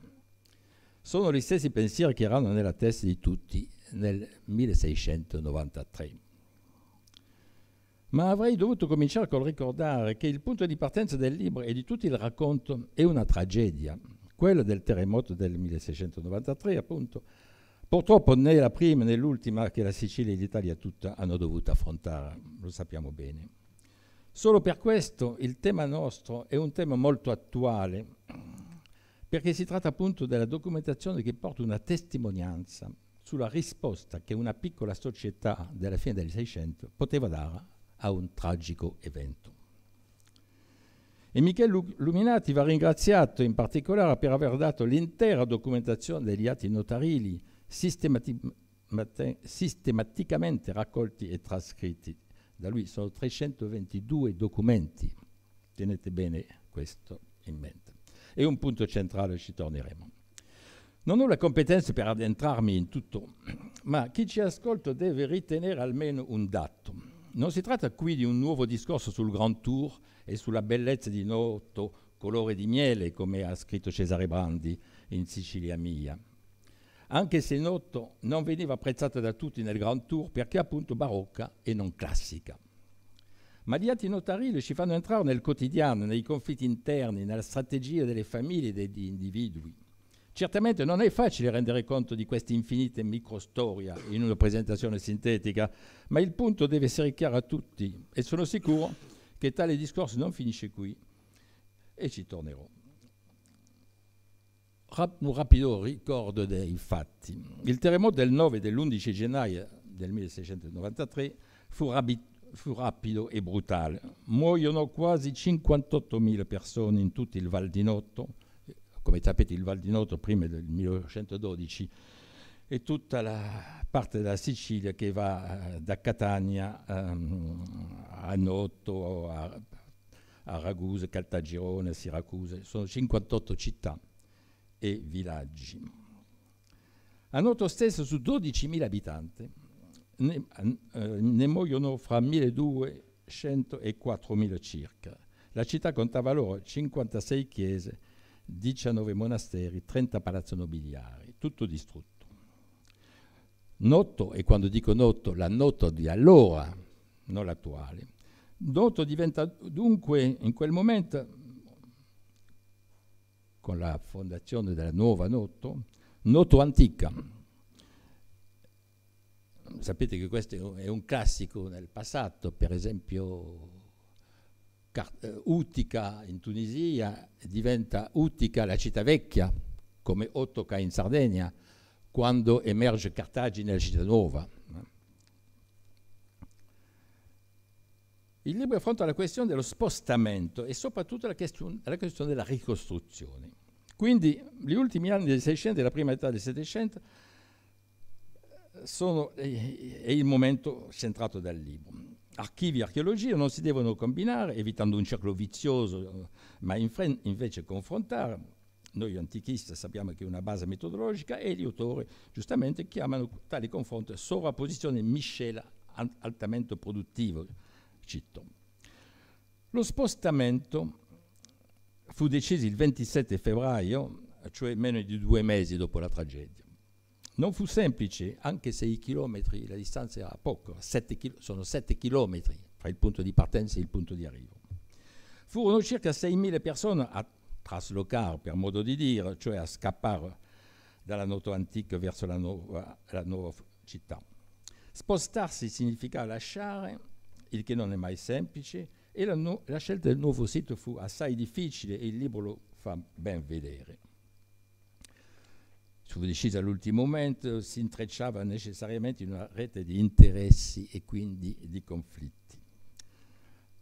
sono gli stessi pensieri che erano nella testa di tutti nel 1693. Ma avrei dovuto cominciare col ricordare che il punto di partenza del libro e di tutto il racconto è una tragedia, quella del terremoto del 1693 appunto, Purtroppo né la prima né l'ultima che la Sicilia e l'Italia tutta hanno dovuto affrontare, lo sappiamo bene. Solo per questo il tema nostro è un tema molto attuale, perché si tratta appunto della documentazione che porta una testimonianza sulla risposta che una piccola società della fine del Seicento poteva dare a un tragico evento. E Michele Luminati va ringraziato in particolare per aver dato l'intera documentazione degli atti notarili sistemati sistematicamente raccolti e trascritti. Da lui sono 322 documenti, tenete bene questo in mente. E un punto centrale ci torneremo. Non ho la competenza per addentrarmi in tutto, ma chi ci ascolta deve ritenere almeno un dato. Non si tratta qui di un nuovo discorso sul Grand Tour e sulla bellezza di noto colore di miele, come ha scritto Cesare Brandi in Sicilia Mia anche se noto non veniva apprezzata da tutti nel Grand Tour perché appunto barocca e non classica. Ma gli atti notarili ci fanno entrare nel quotidiano, nei conflitti interni, nella strategia delle famiglie e degli individui. Certamente non è facile rendere conto di questa infinita microstoria in una presentazione sintetica, ma il punto deve essere chiaro a tutti e sono sicuro che tale discorso non finisce qui e ci tornerò un rapido ricordo dei fatti. Il terremoto del 9 e dell'11 gennaio del 1693 fu, fu rapido e brutale. Muoiono quasi 58.000 persone in tutto il Val di Noto, come sapete il Val di Noto prima del 1912 e tutta la parte della Sicilia che va eh, da Catania ehm, a Noto, a Ragusa, Caltagirone, Siracusa, sono 58 città e villaggi. A Noto stesso su 12.000 abitanti ne, eh, ne muoiono fra 1.200 e 4.000 circa. La città contava allora 56 chiese, 19 monasteri, 30 palazzi nobiliari, tutto distrutto. Noto, e quando dico noto, la noto di allora, non l'attuale, noto diventa dunque in quel momento con la fondazione della nuova Noto, Noto Antica. Sapete che questo è un classico nel passato, per esempio eh, Utica in Tunisia diventa Utica la città vecchia, come Ottoca in Sardegna, quando emerge Cartagine la città nuova. Il libro affronta la questione dello spostamento e soprattutto la, question- la questione della ricostruzione. Quindi gli ultimi anni del 600 e la prima età del 700 sono, è il momento centrato dal libro. Archivi e archeologia non si devono combinare, evitando un cercolo vizioso, eh, ma invece confrontare. Noi antichisti sappiamo che è una base metodologica e gli autori giustamente chiamano tali confronti sovrapposizione miscela altamente produttivo Cito. Lo spostamento fu deciso il 27 febbraio, cioè meno di due mesi dopo la tragedia. Non fu semplice, anche se i chilometri, la distanza era poco, sette sono 7 chilometri tra il punto di partenza e il punto di arrivo. Furono circa 6.000 persone a traslocare, per modo di dire, cioè a scappare dalla Noto antica verso la nuova, la nuova città. Spostarsi significa lasciare il che non è mai semplice, e la, no la scelta del nuovo sito fu assai difficile e il libro lo fa ben vedere fu decisa all'ultimo momento, si intrecciava necessariamente in una rete di interessi e quindi di conflitti.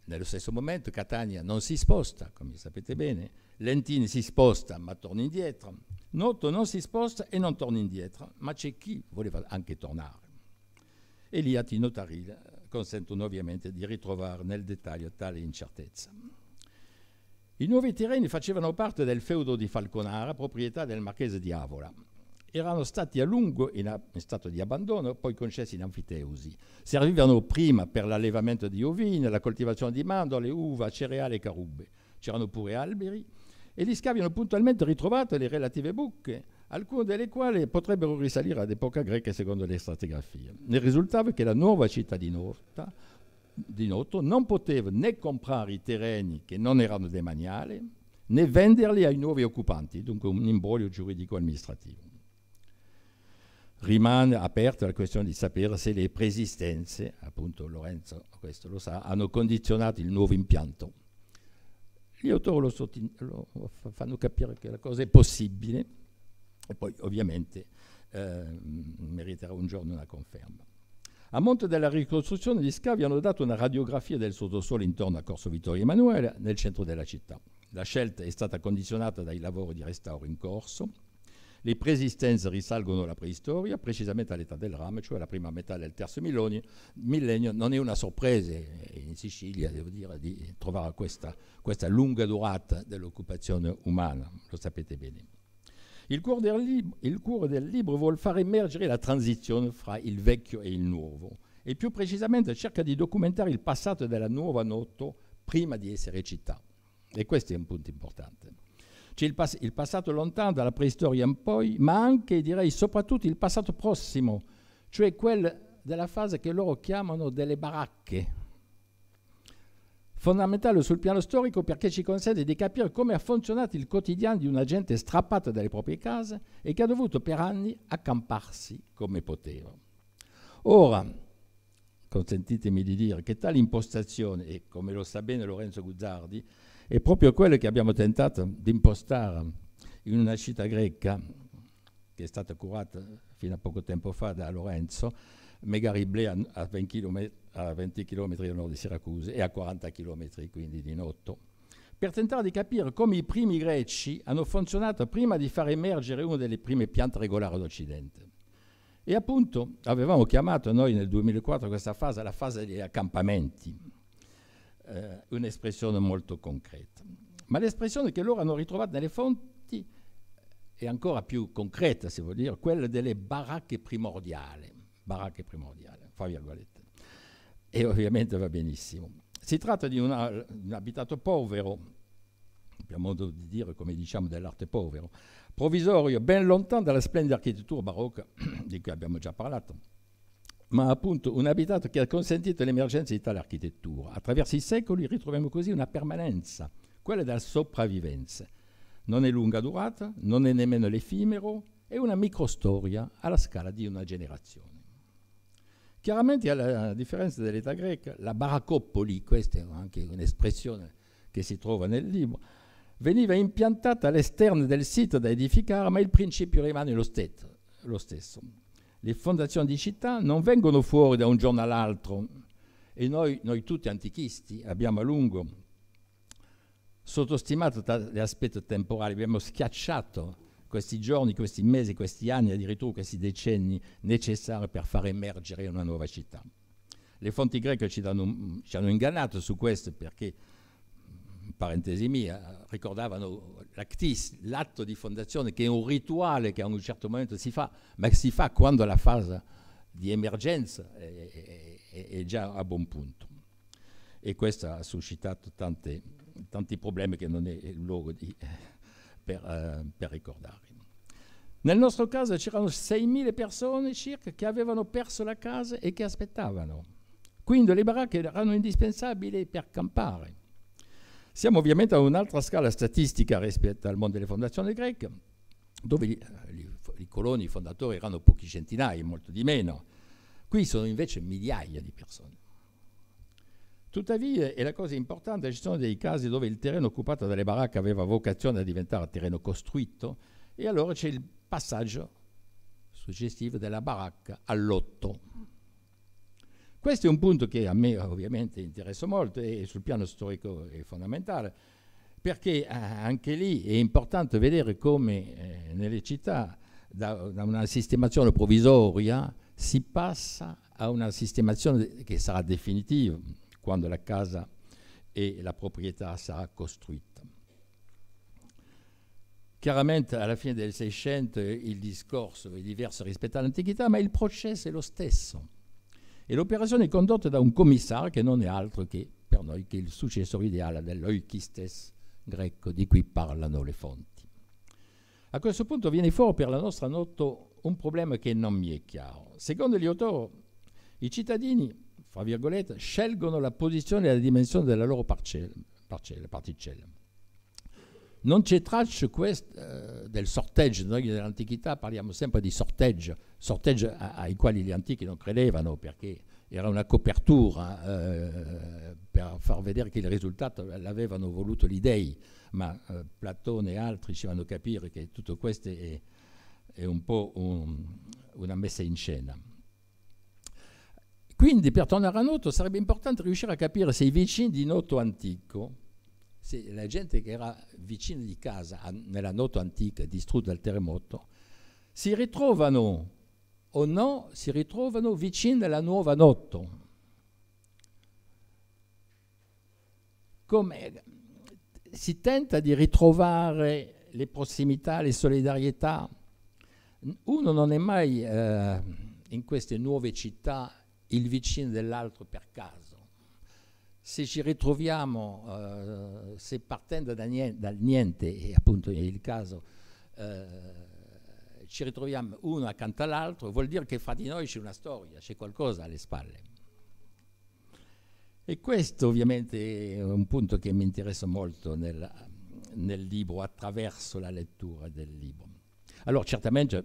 Nello stesso momento Catania non si sposta, come sapete bene, Lentini si sposta ma torna indietro, Noto non si sposta e non torna indietro, ma c'è chi voleva anche tornare. E lì a Tino Tarilla consentono ovviamente di ritrovare nel dettaglio tale incertezza. I nuovi terreni facevano parte del feudo di Falconara, proprietà del marchese di Avola. Erano stati a lungo in, a- in stato di abbandono, poi concessi in anfiteusi. Servivano prima per l'allevamento di ovine, la coltivazione di mandorle, uva, cereali e carubbe. C'erano pure alberi e gli scavi hanno puntualmente ritrovato le relative buche, alcune delle quali potrebbero risalire ad epoca greca secondo le stratigrafie. Ne risultava che la nuova città di, Norta, di Noto non poteva né comprare i terreni che non erano demaniali, né venderli ai nuovi occupanti, dunque un imbroglio giuridico-amministrativo. Rimane aperta la questione di sapere se le preesistenze, appunto Lorenzo questo lo sa, hanno condizionato il nuovo impianto. Gli autori lo, lo fanno capire che la cosa è possibile, e poi ovviamente eh, meriterà un giorno una conferma. A monte della ricostruzione gli scavi hanno dato una radiografia del sottosuolo intorno a Corso Vittorio Emanuele nel centro della città. La scelta è stata condizionata dai lavori di restauro in corso. Le preesistenze risalgono alla preistoria, precisamente all'età del rame, cioè alla prima metà del terzo millennio. millennio non è una sorpresa eh, in Sicilia, devo dire, di trovare questa, questa lunga durata dell'occupazione umana, lo sapete bene. Il cuore del, lib- il cuore del libro vuole far emergere la transizione fra il vecchio e il nuovo e più precisamente cerca di documentare il passato della nuova noto prima di essere città. E questo è un punto importante. C'è il, pass- il passato lontano dalla preistoria in poi, ma anche, direi, soprattutto il passato prossimo, cioè quel della fase che loro chiamano delle baracche, fondamentale sul piano storico perché ci consente di capire come ha funzionato il quotidiano di una gente strappata dalle proprie case e che ha dovuto per anni accamparsi come poteva. Ora, consentitemi di dire che tale impostazione, e come lo sa bene Lorenzo Guzzardi, è proprio quella che abbiamo tentato di impostare in una città greca, che è stata curata fino a poco tempo fa da Lorenzo, Megarible a 20 km a 20 km a nord di Siracusa e a 40 km quindi di Notto, per tentare di capire come i primi greci hanno funzionato prima di far emergere una delle prime piante regolari d'Occidente. E appunto avevamo chiamato noi nel 2004 questa fase la fase degli accampamenti, eh, un'espressione molto concreta. Ma l'espressione che loro hanno ritrovato nelle fonti è ancora più concreta, se vuol dire, quella delle baracche primordiali, baracche primordiali, fra virgolette e ovviamente va benissimo. Si tratta di una, un abitato povero, abbiamo modo di dire come diciamo dell'arte povero, provvisorio, ben lontano dalla splendida architettura barocca (clears throat) di cui abbiamo già parlato, ma appunto un abitato che ha consentito l'emergenza di tale architettura. Attraverso i secoli ritroviamo così una permanenza, quella della sopravvivenza. Non è lunga durata, non è nemmeno l'effimero, è una microstoria alla scala di una generazione. Chiaramente, alla differenza dell'età greca, la baracoppoli, questa è anche un'espressione che si trova nel libro, veniva impiantata all'esterno del sito da edificare, ma il principio rimane lo stesso. Le fondazioni di città non vengono fuori da un giorno all'altro e noi, noi tutti antichisti abbiamo a lungo sottostimato l'aspetto temporale, abbiamo schiacciato questi giorni, questi mesi, questi anni, addirittura questi decenni necessari per far emergere una nuova città. Le fonti greche ci, danno, ci hanno ingannato su questo perché, parentesi mia, ricordavano l'Actis, l'atto di fondazione, che è un rituale che a un certo momento si fa, ma si fa quando la fase di emergenza è, è, è già a buon punto. E questo ha suscitato tante, tanti problemi che non è il luogo di per, eh, per ricordarli. Nel nostro caso c'erano 6.000 persone circa che avevano perso la casa e che aspettavano. Quindi le baracche erano indispensabili per campare. Siamo ovviamente a un'altra scala statistica rispetto al mondo delle fondazioni greche, dove eh, i coloni, fondatori erano pochi centinaia, molto di meno. Qui sono invece migliaia di persone. Tuttavia, eh, e la cosa importante, ci sono dei casi dove il terreno occupato dalle baracche aveva vocazione a diventare terreno costruito e allora c'è il passaggio successivo della baracca all'otto. Questo è un punto che a me ovviamente interessa molto e sul piano storico è fondamentale, perché eh, anche lì è importante vedere come eh, nelle città da, da, una sistemazione provvisoria si passa a una sistemazione che sarà definitiva quando la casa e la proprietà sarà costruita. Chiaramente alla fine del Seicento il discorso è diverso rispetto all'antichità, ma il processo è lo stesso. E l'operazione è condotta da un commissario che non è altro che per noi che il successore ideale dell'oikistes greco di cui parlano le fonti. A questo punto viene fuori per la nostra notte un problema che non mi è chiaro. Secondo gli autori, i cittadini fra virgolette, scelgono la posizione e la dimensione della loro parcella, parcella particella. Non c'è traccia quest, eh, del sorteggio, noi nell'antichità parliamo sempre di sorteggio, sorteggio ai quali gli antichi non credevano perché era una copertura eh, per far vedere che il risultato l'avevano voluto gli dei, ma eh, Platone e altri ci fanno capire che tutto questo è, è un po' un, una messa in scena. Quindi per tornare a Noto sarebbe importante riuscire a capire se i vicini di Noto antico, se la gente che era vicina di casa a, nella Noto antica distrutta dal terremoto, si ritrovano o no, si ritrovano vicini alla nuova Noto. Come si tenta di ritrovare le prossimità, le solidarietà. Uno non è mai eh, in queste nuove città il vicino dell'altro per caso. Se ci ritroviamo, eh, se partendo da niente, dal niente, e appunto è il caso, eh, ci ritroviamo uno accanto all'altro, vuol dire che fra di noi c'è una storia, c'è qualcosa alle spalle. E questo ovviamente è un punto che mi interessa molto nel, nel libro, attraverso la lettura del libro. Allora, certamente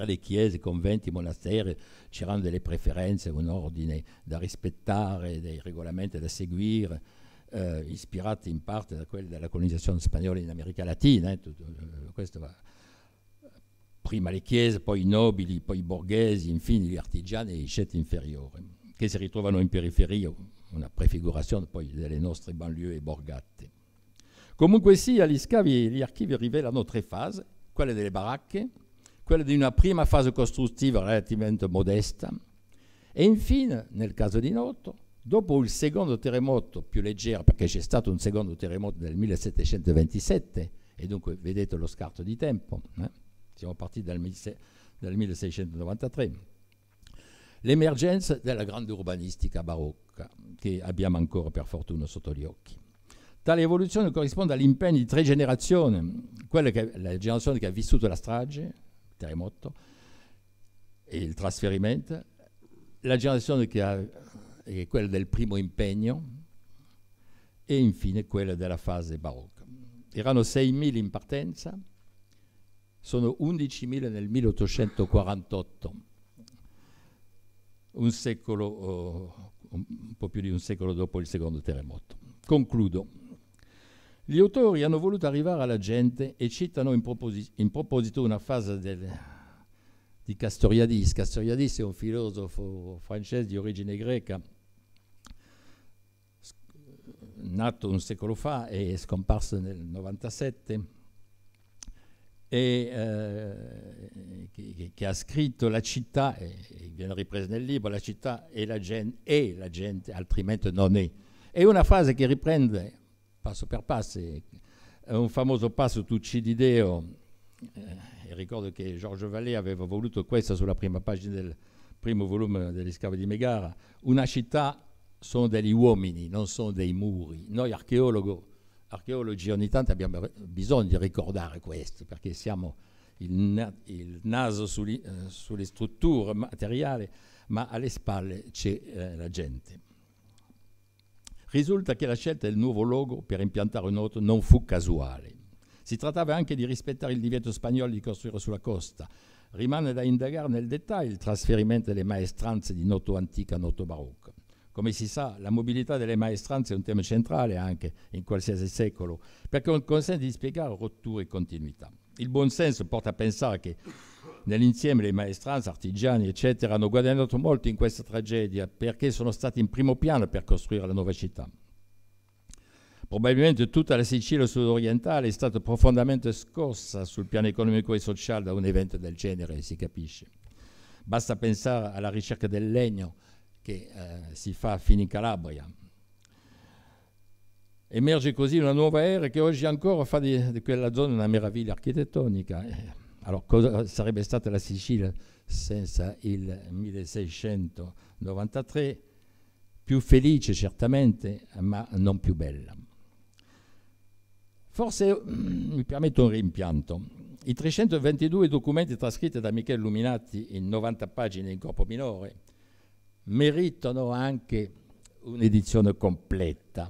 per le chiese, conventi, monasteri c'erano delle preferenze, un ordine da rispettare, dei regolamenti da seguire, eh, ispirati in parte da quelli della colonizzazione spagnola in America Latina. Eh, tutto, eh, questo va. Prima le chiese, poi i nobili, poi i borghesi, infine gli artigiani e i ceti inferiori, che si ritrovano in periferia, una prefigurazione poi delle nostre banlieue e borgate. Comunque sia, gli scavi e gli archivi rivelano tre fasi, quelle delle baracche, quella di una prima fase costruttiva relativamente modesta e infine, nel caso di Noto, dopo il secondo terremoto più leggero, perché c'è stato un secondo terremoto nel 1727 e dunque vedete lo scarto di tempo, eh? siamo partiti dal, dal 1693, l'emergenza della grande urbanistica barocca che abbiamo ancora per fortuna sotto gli occhi. Tale evoluzione corrisponde all'impegno di tre generazioni, quella che, la generazione che ha vissuto la strage, terremoto e il trasferimento, la generazione che ha, è quella del primo impegno e infine quella della fase barocca. Erano 6.000 in partenza, sono 11.000 nel 1848, un secolo, oh, un po' più di un secolo dopo il secondo terremoto. Concludo gli autori hanno voluto arrivare alla gente e citano in, proposi- in proposito una frase del, di Castoriadis. Castoriadis è un filosofo francese di origine greca, nato un secolo fa e scomparso nel 97, e, eh, che, che, ha scritto La città, e, viene ripresa nel libro, La città è la, gen- è la gente, altrimenti non è. È una frase che riprende passo per passo, un famoso passo Tucidideo, eh, ricordo che Giorgio Vallée aveva voluto questo sulla prima pagina del primo volume degli scavi di Megara, una città sono degli uomini, non sono dei muri. Noi archeologi ogni tanto abbiamo bisogno di ricordare questo, perché siamo il, na il naso sugli, eh, sulle strutture materiali, ma alle spalle c'è eh, la gente. Risulta che la scelta del nuovo logo per impiantare un otto non fu casuale. Si trattava anche di rispettare il divieto spagnolo di costruire sulla costa. Rimane da indagare nel dettaglio il trasferimento delle maestranze di Noto antica a Noto barocco. Come si sa, la mobilità delle maestranze è un tema centrale anche in qualsiasi secolo, perché consente di spiegare rotture e continuità. Il buon senso porta a pensare che Nell'insieme le maestranze, artigiani, eccetera, hanno guadagnato molto in questa tragedia perché sono stati in primo piano per costruire la nuova città. Probabilmente tutta la Sicilia sudorientale è stata profondamente scossa sul piano economico e sociale da un evento del genere, si capisce. Basta pensare alla ricerca del legno che eh, si fa fino in Calabria. Emerge così una nuova era che oggi ancora fa di, di quella zona una meraviglia architettonica. Eh allora, cosa sarebbe stata la Sicilia senza il 1693? Più felice certamente, ma non più bella. Forse mm, mi permetto un rimpianto. I 322 documenti trascritti da Michele Luminati in 90 pagine in corpo minore meritano anche un'edizione completa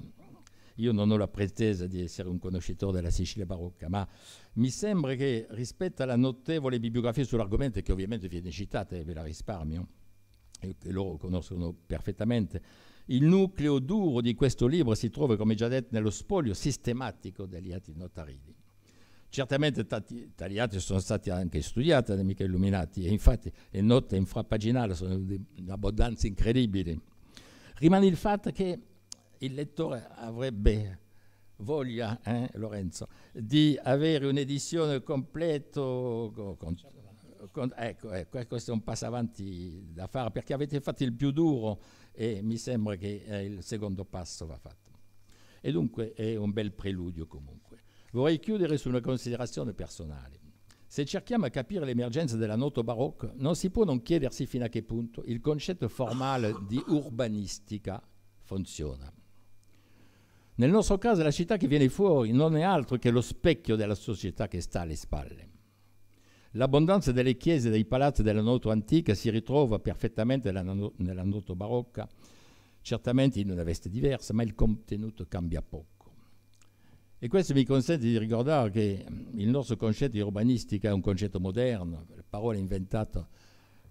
io non ho la pretesa di essere un conoscitore della Sicilia barocca, ma mi sembra che rispetto alla notevole bibliografia sull'argomento, che ovviamente viene citata e ve la risparmio, e che loro conoscono perfettamente, il nucleo duro di questo libro si trova, come già detto, nello spoglio sistematico degli atti notarili. Certamente tati, tali atti sono stati anche studiati da Michele illuminati e infatti le note infrapaginali sono di un'abbondanza incredibile. Rimane il fatto che il lettore avrebbe voglia, eh, Lorenzo, di avere un'edizione completa. Con, con, ecco, ecco, questo è un passo avanti da fare perché avete fatto il più duro e mi sembra che eh, il secondo passo va fatto. E dunque è un bel preludio comunque. Vorrei chiudere su una considerazione personale. Se cerchiamo a capire l'emergenza della nota barocca, non si può non chiedersi fino a che punto il concetto formale di urbanistica funziona. Nel nostro caso la città che viene fuori non è altro che lo specchio della società che sta alle spalle. L'abbondanza delle chiese e dei palazzi della Noto antica si ritrova perfettamente nella Noto barocca, certamente in una veste diversa, ma il contenuto cambia poco. E questo mi consente di ricordare che mm, il nostro concetto di urbanistica è un concetto moderno, parola inventata,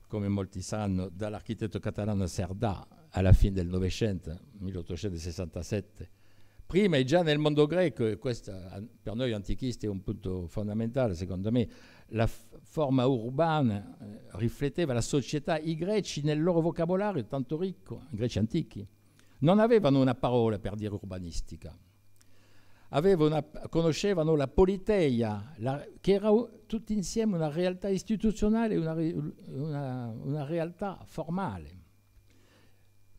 come molti sanno, dall'architetto catalano Cerdà alla fine del Novecento, 1867, prima e già nel mondo greco, e questo per noi antichisti è un punto fondamentale secondo me, la forma urbana eh, rifletteva la società, i greci nel loro vocabolario tanto ricco, i greci antichi, non avevano una parola per dire urbanistica, una, conoscevano la politeia, la, che era tutti insieme una realtà istituzionale, una, una, una realtà formale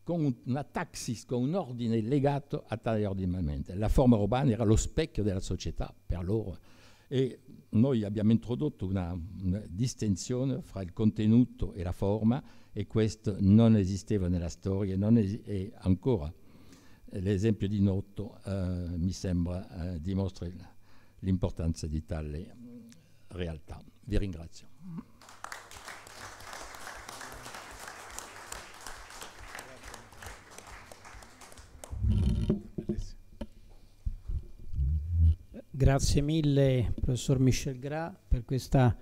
con una taxis, con un ordine legato a tale ordinamento. La forma urbana era lo specchio della società per loro e noi abbiamo introdotto una, una distinzione fra il contenuto e la forma e questo non esisteva nella storia esi e ancora l'esempio di Notto eh, mi sembra eh, dimostra l'importanza di tale realtà. Vi ringrazio. Grazie mille professor Michel Gras per questo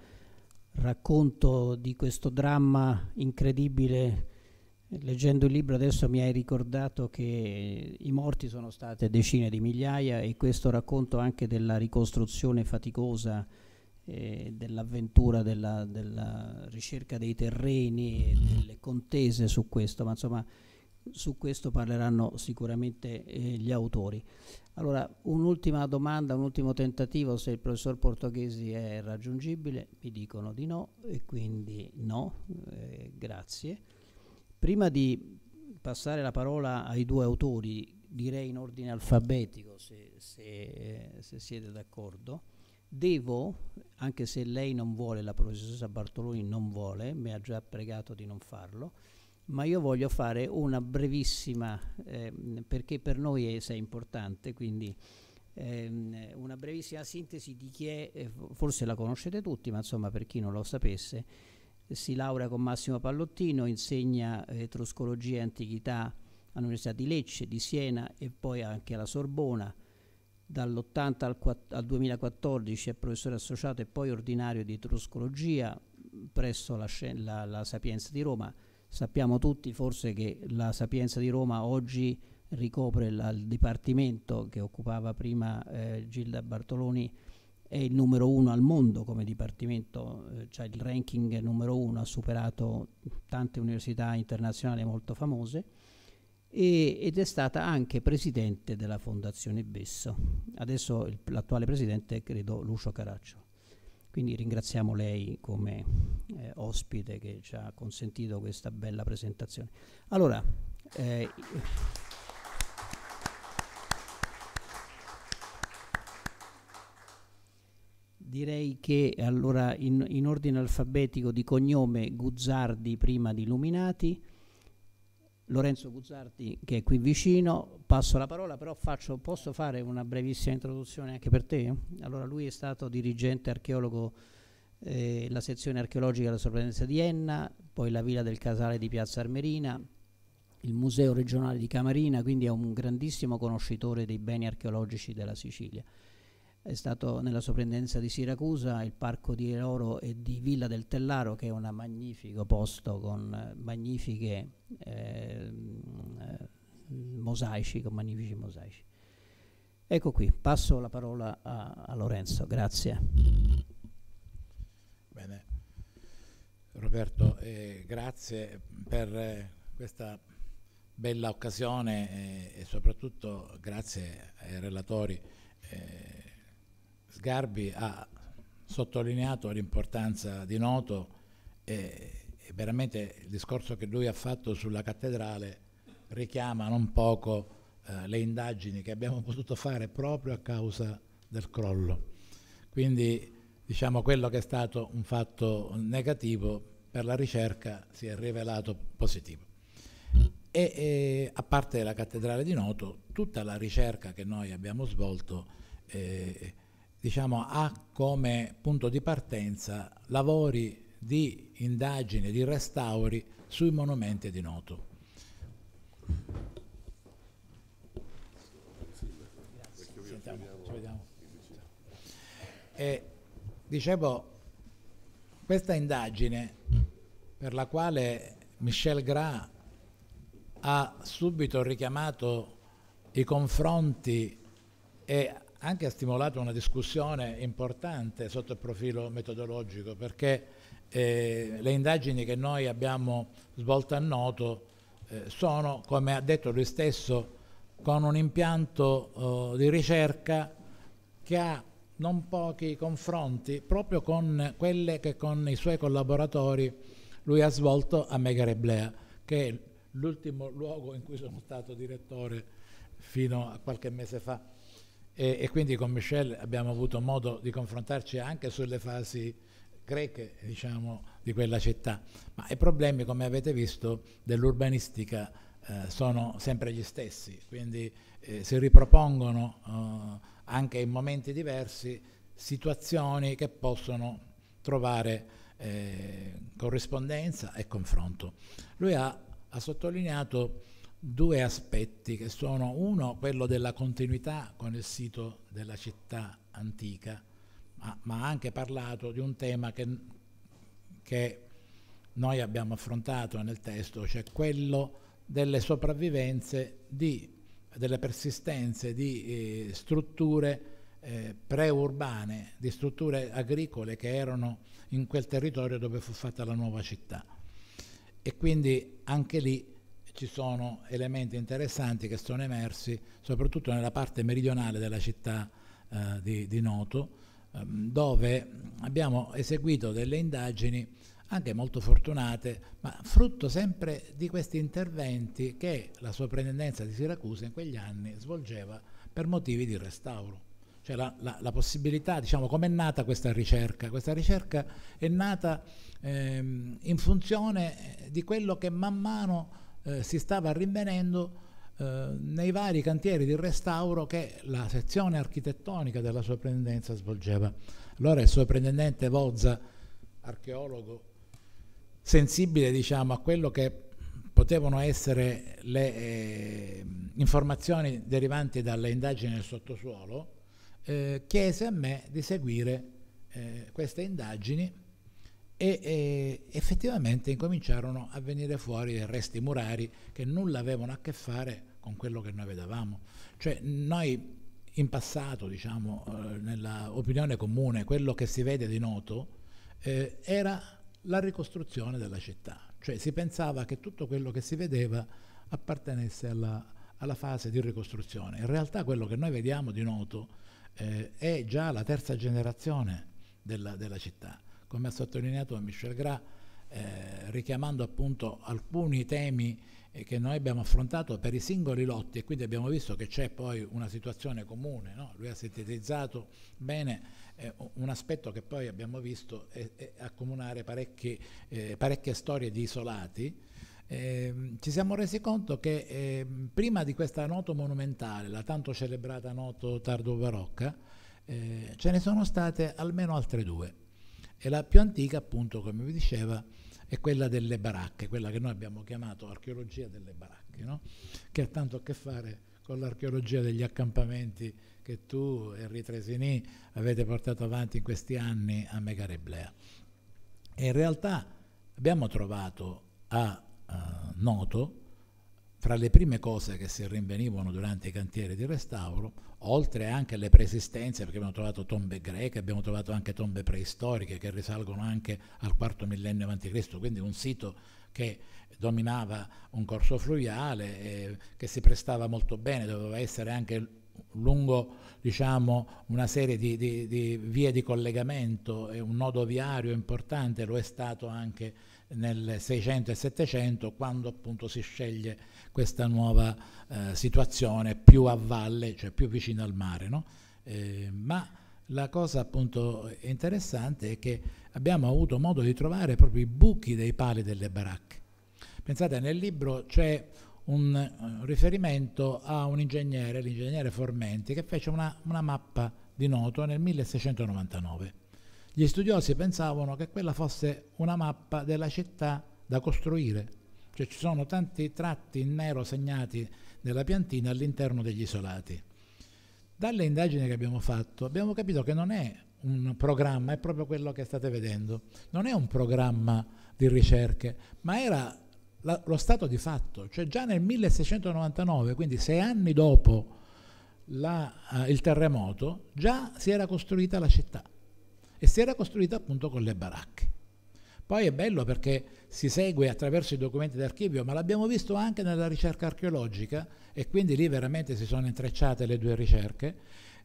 racconto di questo dramma incredibile. Leggendo il libro adesso mi hai ricordato che i morti sono state decine di migliaia e questo racconto anche della ricostruzione faticosa eh, dell'avventura della, della, ricerca dei terreni e delle contese su questo, ma insomma su questo parleranno sicuramente eh, gli autori. Allora, un'ultima domanda, un ultimo tentativo, se il professor Portoghesi è raggiungibile, mi dicono di no e quindi no, eh, grazie. Prima di passare la parola ai due autori, direi in ordine alfabetico se, se, eh, se siete d'accordo, devo, anche se lei non vuole, la professoressa Bartoloni non vuole, mi ha già pregato di non farlo, ma io voglio fare una brevissima, ehm, perché per noi è, è importante, quindi ehm, una brevissima sintesi di chi è, eh, forse la conoscete tutti, ma insomma per chi non lo sapesse, si laurea con Massimo Pallottino, insegna etruscologia e antichità all'Università di Lecce, di Siena e poi anche alla Sorbona. Dall'80 al, al 2014 è professore associato e poi ordinario di etruscologia presso la, la, la Sapienza di Roma Sappiamo tutti forse che la Sapienza di Roma oggi ricopre la, il dipartimento che occupava prima eh, Gilda Bartoloni è il numero uno al mondo come dipartimento, eh, cioè il ranking numero uno, ha superato tante università internazionali molto famose e, ed è stata anche presidente della Fondazione Besso. Adesso l'attuale presidente è credo Lucio Caraccio. Quindi ringraziamo lei come eh, ospite che ci ha consentito questa bella presentazione. Allora, eh, direi che allora in, in ordine alfabetico di cognome Guzzardi prima di Illuminati, Lorenzo Guzzardi che è qui vicino, passo la parola, però faccio, posso fare una brevissima introduzione anche per te? Allora lui è stato dirigente archeologo eh, sezione archeologica della sorprendenza di Enna, poi la villa del Casale di Piazza Armerina, il museo regionale di Camarina, quindi è un grandissimo conoscitore dei beni archeologici della Sicilia è stato nella soprintendenza di Siracusa, il parco di Loro e di Villa del Tellaro, che è un magnifico posto con eh, magnifiche eh, mosaici, con magnifici mosaici. Ecco qui, passo la parola a, a Lorenzo, grazie. Bene, Roberto, eh, grazie per eh, questa bella occasione eh, e soprattutto grazie ai relatori. Eh, Sgarbi ha sottolineato l'importanza di Noto e, e veramente il discorso che lui ha fatto sulla cattedrale richiama non poco eh, le indagini che abbiamo potuto fare proprio a causa del crollo. Quindi diciamo quello che è stato un fatto negativo per la ricerca si è rivelato positivo. E, e a parte la cattedrale di Noto, tutta la ricerca che noi abbiamo svolto eh, diciamo, ha come punto di partenza lavori di indagine, di restauri sui monumenti di Noto. E dicevo, questa indagine per la quale Michel Gras ha subito richiamato i confronti e anche ha stimolato una discussione importante sotto il profilo metodologico perché eh, le indagini che noi abbiamo svolto a Noto eh, sono, come ha detto lui stesso, con un impianto eh, di ricerca che ha non pochi confronti proprio con quelle che con i suoi collaboratori lui ha svolto a Megareblea, che è l'ultimo luogo in cui sono stato direttore fino a qualche mese fa. E, e, quindi con Michel abbiamo avuto modo di confrontarci anche sulle fasi greche diciamo, di quella città, ma i problemi come avete visto dell'urbanistica eh, sono sempre gli stessi, quindi eh, si ripropongono eh, anche in momenti diversi situazioni che possono trovare eh, corrispondenza e confronto. Lui ha, ha sottolineato due aspetti che sono uno quello della continuità con il sito della città antica, ma, ma anche parlato di un tema che, che noi abbiamo affrontato nel testo, cioè quello delle sopravvivenze, di, delle persistenze di eh, strutture eh, preurbane, di strutture agricole che erano in quel territorio dove fu fatta la nuova città. E quindi anche lì ci sono elementi interessanti che sono emersi soprattutto nella parte meridionale della città eh, di, di, Noto, ehm, dove abbiamo eseguito delle indagini anche molto fortunate, ma frutto sempre di questi interventi che la soprintendenza di Siracusa in quegli anni svolgeva per motivi di restauro. Cioè la, la, la possibilità, diciamo, com'è nata questa ricerca? Questa ricerca è nata ehm, in funzione di quello che man mano eh, si stava rinvenendo eh, nei vari cantieri di restauro che la sezione architettonica della sorprendenza svolgeva. Allora il sorprendente Vozza, archeologo, sensibile diciamo, a quello che potevano essere le eh, informazioni derivanti dalle indagini del sottosuolo, eh, chiese a me di seguire eh, queste indagini e, e effettivamente incominciarono a venire fuori dei resti murari che nulla avevano a che fare con quello che noi vedevamo. Cioè noi in passato, diciamo, eh, nell'opinione comune, quello che si vede di noto eh, era la ricostruzione della città, cioè si pensava che tutto quello che si vedeva appartenesse alla, alla fase di ricostruzione. In realtà quello che noi vediamo di noto eh, è già la terza generazione della, della città come ha sottolineato Michel Gras, eh, richiamando appunto alcuni temi eh, che noi abbiamo affrontato per i singoli lotti e quindi abbiamo visto che c'è poi una situazione comune, no? lui ha sintetizzato bene eh, un aspetto che poi abbiamo visto è, è accomunare parecchie, eh, parecchie, storie di isolati. Ehm, ci siamo resi conto che ehm, prima di questa nota monumentale, la tanto celebrata nota tardo barocca, eh, ce ne sono state almeno altre due e la più antica, appunto, come vi diceva, è quella delle baracche, quella che noi abbiamo chiamato archeologia delle baracche, no? che ha tanto a che fare con l'archeologia degli accampamenti che tu, Henri Tresini, avete portato avanti in questi anni a Megareblea. E in realtà abbiamo trovato a uh, Noto, fra le prime cose che si rinvenivano durante i cantieri di restauro, oltre anche alle preesistenze, perché abbiamo trovato tombe greche, abbiamo trovato anche tombe preistoriche che risalgono anche al IV millennio a.C., quindi un sito che dominava un corso fluviale, eh, che si prestava molto bene, doveva essere anche lungo diciamo, una serie di, di, di vie di collegamento e un nodo viario importante, lo è stato anche nel 600 e 700 quando appunto si sceglie questa nuova eh, situazione più a valle, cioè più vicino al mare. No? Eh, ma la cosa appunto interessante è che abbiamo avuto modo di trovare proprio i buchi dei pali delle baracche. Pensate, nel libro c'è un eh, riferimento a un ingegnere, l'ingegnere Formenti, che fece una, una mappa di Noto nel 1699 gli studiosi pensavano che quella fosse una mappa della città da costruire, cioè ci sono tanti tratti in nero segnati nella piantina all'interno degli isolati. Dalle indagini che abbiamo fatto abbiamo capito che non è un programma, è proprio quello che state vedendo, non è un programma di ricerche, ma era la, lo stato di fatto, cioè già nel 1699, quindi sei anni dopo la, uh, il terremoto, già si era costruita la città e si era costruita appunto con le baracche. Poi è bello perché si segue attraverso i documenti d'archivio, ma l'abbiamo visto anche nella ricerca archeologica e quindi lì veramente si sono intrecciate le due ricerche,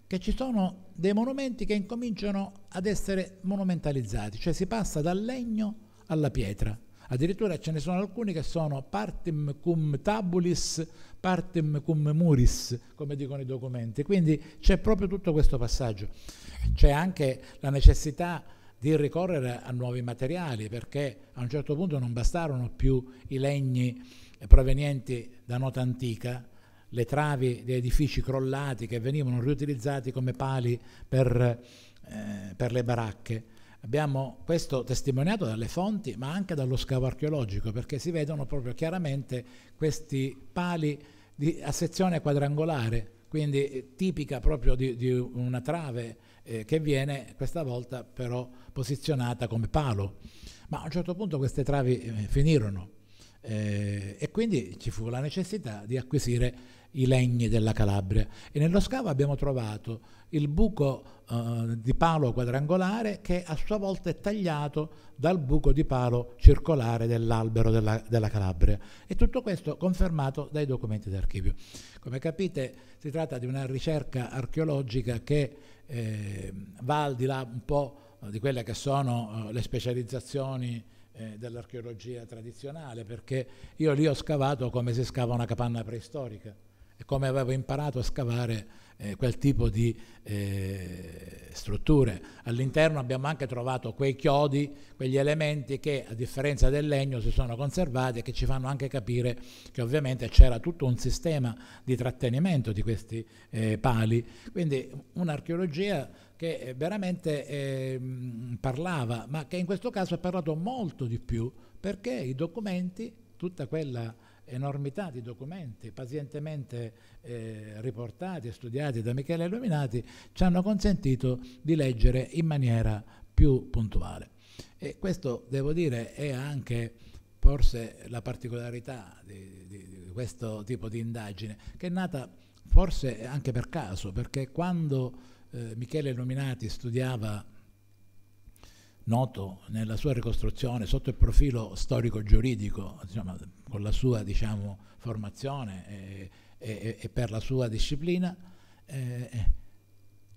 che ci sono dei monumenti che incominciano ad essere monumentalizzati, cioè si passa dal legno alla pietra, Addirittura ce ne sono alcuni che sono partem cum tabulis, partem cum muris, come dicono i documenti. Quindi c'è proprio tutto questo passaggio. C'è anche la necessità di ricorrere a nuovi materiali, perché a un certo punto non bastarono più i legni provenienti da nota antica, le travi di edifici crollati che venivano riutilizzati come pali per, eh, per le baracche, Abbiamo questo testimoniato dalle fonti, ma anche dallo scavo archeologico, perché si vedono proprio chiaramente questi pali di, a sezione quadrangolare, quindi eh, tipica proprio di, di una trave eh, che viene questa volta però posizionata come palo. Ma a un certo punto queste travi eh, finirono eh, e quindi ci fu la necessità di acquisire i legni della Calabria e nello scavo abbiamo trovato il buco eh, di palo quadrangolare che a sua volta è tagliato dal buco di palo circolare dell'albero della, della, Calabria e tutto questo confermato dai documenti d'archivio. Come capite si tratta di una ricerca archeologica che eh, va al di là un po' di quelle che sono eh, le specializzazioni eh, dell'archeologia tradizionale perché io lì ho scavato come si scava una capanna preistorica e come avevo imparato a scavare eh, quel tipo di eh, strutture. All'interno abbiamo anche trovato quei chiodi, quegli elementi che a differenza del legno si sono conservati e che ci fanno anche capire che ovviamente c'era tutto un sistema di trattenimento di questi eh, pali. Quindi un'archeologia che eh, veramente ehm, parlava, ma che in questo caso ha parlato molto di più perché i documenti, tutta quella enormità di documenti pazientemente eh, riportati e studiati da Michele Illuminati ci hanno consentito di leggere in maniera più puntuale. E questo, devo dire, è anche forse la particolarità di, di, di questo tipo di indagine, che è nata forse anche per caso, perché quando eh, Michele Illuminati studiava noto nella sua ricostruzione sotto il profilo storico-giuridico, diciamo, con la sua diciamo, formazione e, e, e, per la sua disciplina, eh,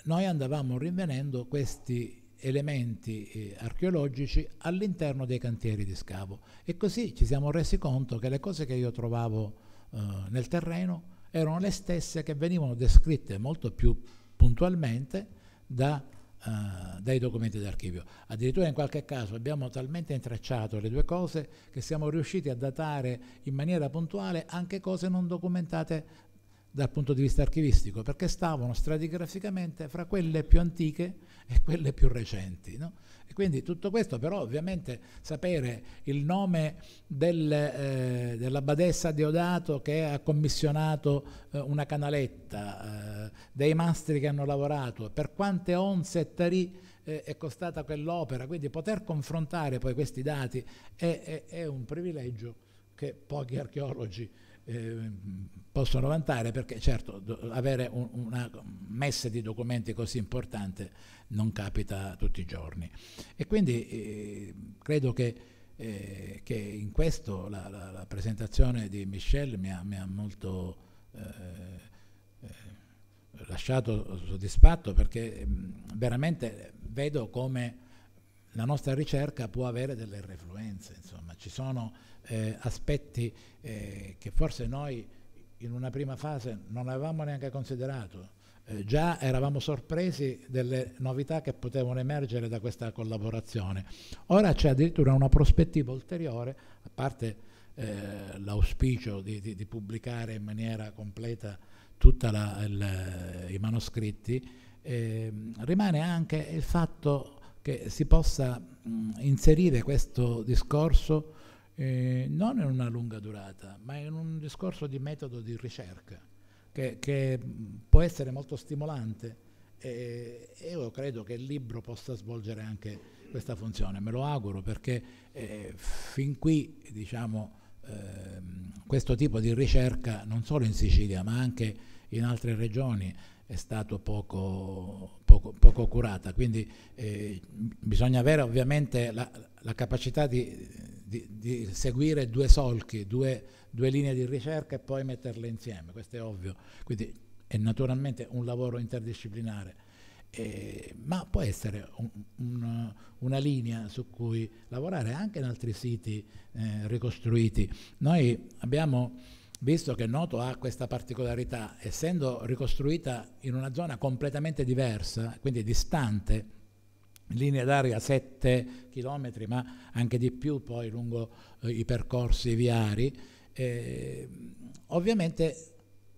noi andavamo rinvenendo questi elementi eh, archeologici all'interno dei cantieri di scavo e così ci siamo resi conto che le cose che io trovavo eh, nel terreno erano le stesse che venivano descritte molto più puntualmente da eh, dai documenti d'archivio. Addirittura in qualche caso abbiamo talmente intrecciato le due cose che siamo riusciti a datare in maniera puntuale anche cose non documentate dal punto di vista archivistico, perché stavano stratigraficamente fra quelle più antiche e quelle più recenti. No? E quindi tutto questo però ovviamente sapere il nome del, eh, della badessa Deodato che ha commissionato eh, una canaletta, eh, dei mastri che hanno lavorato, per quante onze e tarì eh, è costata quell'opera, quindi poter confrontare poi questi dati è, è, è un privilegio che pochi archeologi eh, possono vantare perché certo avere un, una messa di documenti così importante non capita tutti i giorni e quindi eh, credo che, eh, che, in questo la, la, la, presentazione di Michel mi ha, mi ha molto eh, eh lasciato soddisfatto perché mh, veramente vedo come la nostra ricerca può avere delle refluenze, insomma ci sono eh, aspetti eh, che forse noi in una prima fase non avevamo neanche considerato. Eh, già eravamo sorpresi delle novità che potevano emergere da questa collaborazione. Ora c'è addirittura una prospettiva ulteriore, a parte eh, l'auspicio di, di, di, pubblicare in maniera completa tutti i manoscritti, eh, rimane anche il fatto che si possa mh, inserire questo discorso eh, non in una lunga durata, ma in un discorso di metodo di ricerca che, che può essere molto stimolante e io credo che il libro possa svolgere anche questa funzione, me lo auguro perché eh, fin qui diciamo, eh, questo tipo di ricerca non solo in Sicilia ma anche in altre regioni è stato poco, poco, poco curata, quindi eh, bisogna avere ovviamente la, la capacità di, di, di seguire due solchi, due, due, linee di ricerca e poi metterle insieme, questo è ovvio. Quindi è naturalmente un lavoro interdisciplinare, eh, ma può essere un, un, una linea su cui lavorare anche in altri siti eh, ricostruiti. Noi abbiamo visto che Noto ha questa particolarità, essendo ricostruita in una zona completamente diversa, quindi distante linea d'aria 7 km, ma anche di più poi lungo eh, i percorsi viari. Eh, ovviamente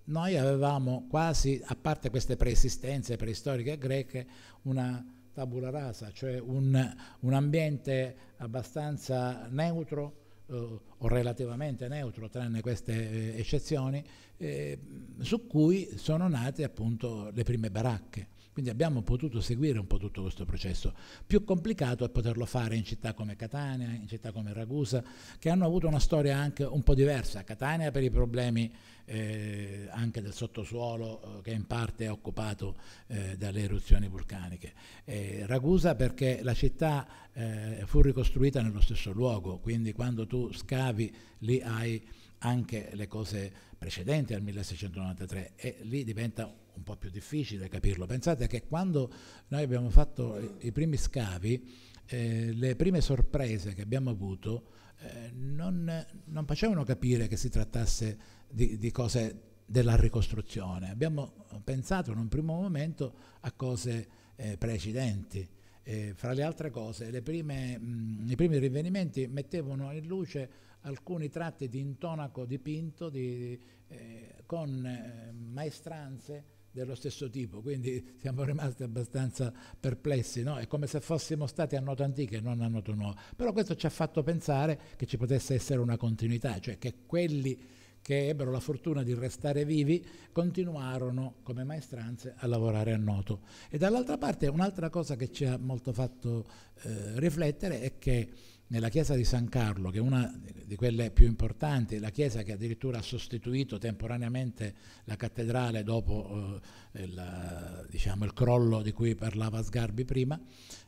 noi avevamo quasi, a parte queste preesistenze preistoriche greche, una tabula rasa, cioè un, un ambiente abbastanza neutro eh, o relativamente neutro, tranne queste eh, eccezioni, eh, su cui sono nate appunto le prime baracche. Quindi abbiamo potuto seguire un po' tutto questo processo. Più complicato è poterlo fare in città come Catania, in città come Ragusa, che hanno avuto una storia anche un po' diversa. Catania per i problemi eh, anche del sottosuolo eh, che in parte è occupato eh, dalle eruzioni vulcaniche. Eh, Ragusa perché la città eh, fu ricostruita nello stesso luogo, quindi quando tu scavi lì hai anche le cose precedenti al 1693 e lì diventa un po' più difficile capirlo. Pensate che quando noi abbiamo fatto i, primi scavi, eh, le prime sorprese che abbiamo avuto eh, non, non, facevano capire che si trattasse di, di cose della ricostruzione. Abbiamo pensato in un primo momento a cose eh, precedenti. Eh, fra le altre cose, prime, mh, mm, i primi rinvenimenti mettevano in luce alcuni tratti di intonaco dipinto di, eh, con eh, maestranze dello stesso tipo, quindi siamo rimasti abbastanza perplessi, no? è come se fossimo stati a nota antica e non a nota nuova, però questo ci ha fatto pensare che ci potesse essere una continuità, cioè che quelli che ebbero la fortuna di restare vivi continuarono come maestranze a lavorare a Noto. E dall'altra parte un'altra cosa che ci ha molto fatto eh, riflettere è che nella chiesa di San Carlo, che è una di quelle più importanti, la chiesa che addirittura ha sostituito temporaneamente la cattedrale dopo eh, il, diciamo, il, crollo di cui parlava Sgarbi prima,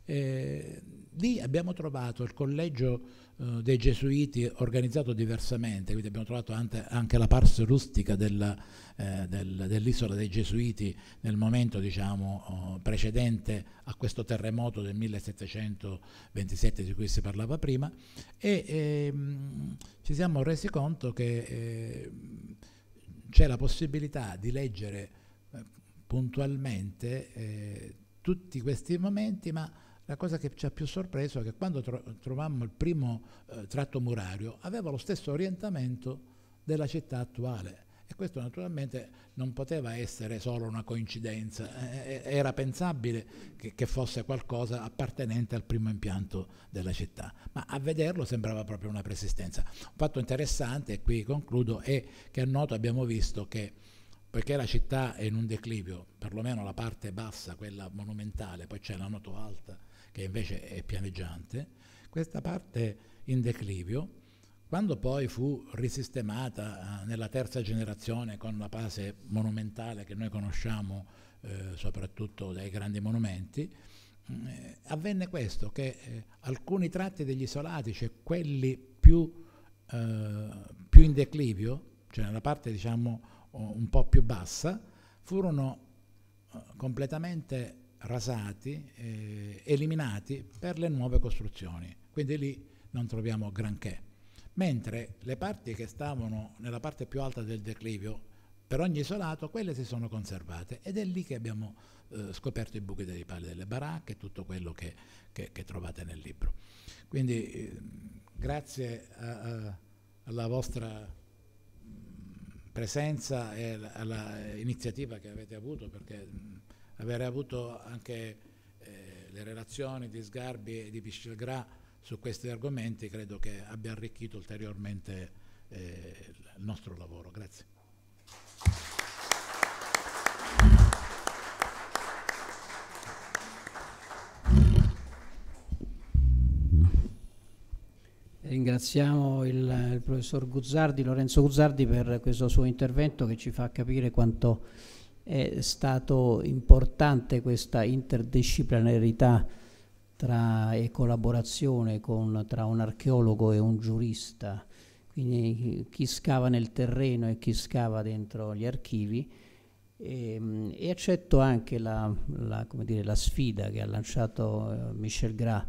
eh, lì abbiamo trovato il collegio eh, dei Gesuiti organizzato diversamente, quindi abbiamo trovato anche, anche la parte rustica della, eh, del, dell'isola dei Gesuiti nel momento diciamo, oh, precedente a questo terremoto del 1727 di cui si parlava prima e ehm, ci siamo resi conto che eh, c'è la possibilità di leggere eh, puntualmente eh, tutti questi momenti, ma la cosa che ci ha più sorpreso è che quando tro trovammo il primo eh, tratto murario aveva lo stesso orientamento della città attuale e questo naturalmente non poteva essere solo una coincidenza, eh, eh, eh era pensabile che, che, fosse qualcosa appartenente al primo impianto della città, ma a vederlo sembrava proprio una persistenza. Un fatto interessante, e qui concludo, è che a Noto abbiamo visto che poiché la città è in un declivio, perlomeno la parte bassa, quella monumentale, poi c'è la Noto alta, che invece è pianeggiante, questa parte in declivio, quando poi fu risistemata eh, nella terza generazione con la base monumentale che noi conosciamo eh, soprattutto dai grandi monumenti, eh, avvenne questo, che eh, alcuni tratti degli isolati, cioè quelli più, eh, più in declivio, cioè nella parte diciamo un po' più bassa, furono eh, completamente rasati, eh, eliminati per le nuove costruzioni, quindi lì non troviamo granché. Mentre le parti che stavano nella parte più alta del declivio, per ogni isolato, quelle si sono conservate ed è lì che abbiamo eh, scoperto i buchi dei pali delle baracche e tutto quello che, che, che, trovate nel libro. Quindi eh, grazie a, a, alla vostra mm, presenza e all'iniziativa che avete avuto perché mm, avere avuto anche eh, le relazioni di Sgarbi e di Piscelgra su questi argomenti credo che abbia arricchito ulteriormente eh, il nostro lavoro. Grazie. Ringraziamo il, il, professor Guzzardi, Lorenzo Guzzardi per questo suo intervento che ci fa capire quanto è stato importante questa interdisciplinarità tra, e collaborazione con, tra un archeologo e un giurista, quindi chi scava nel terreno e chi scava dentro gli archivi. E, ehm, e accetto anche la, la, dire, la, sfida che ha lanciato eh, Michel Gras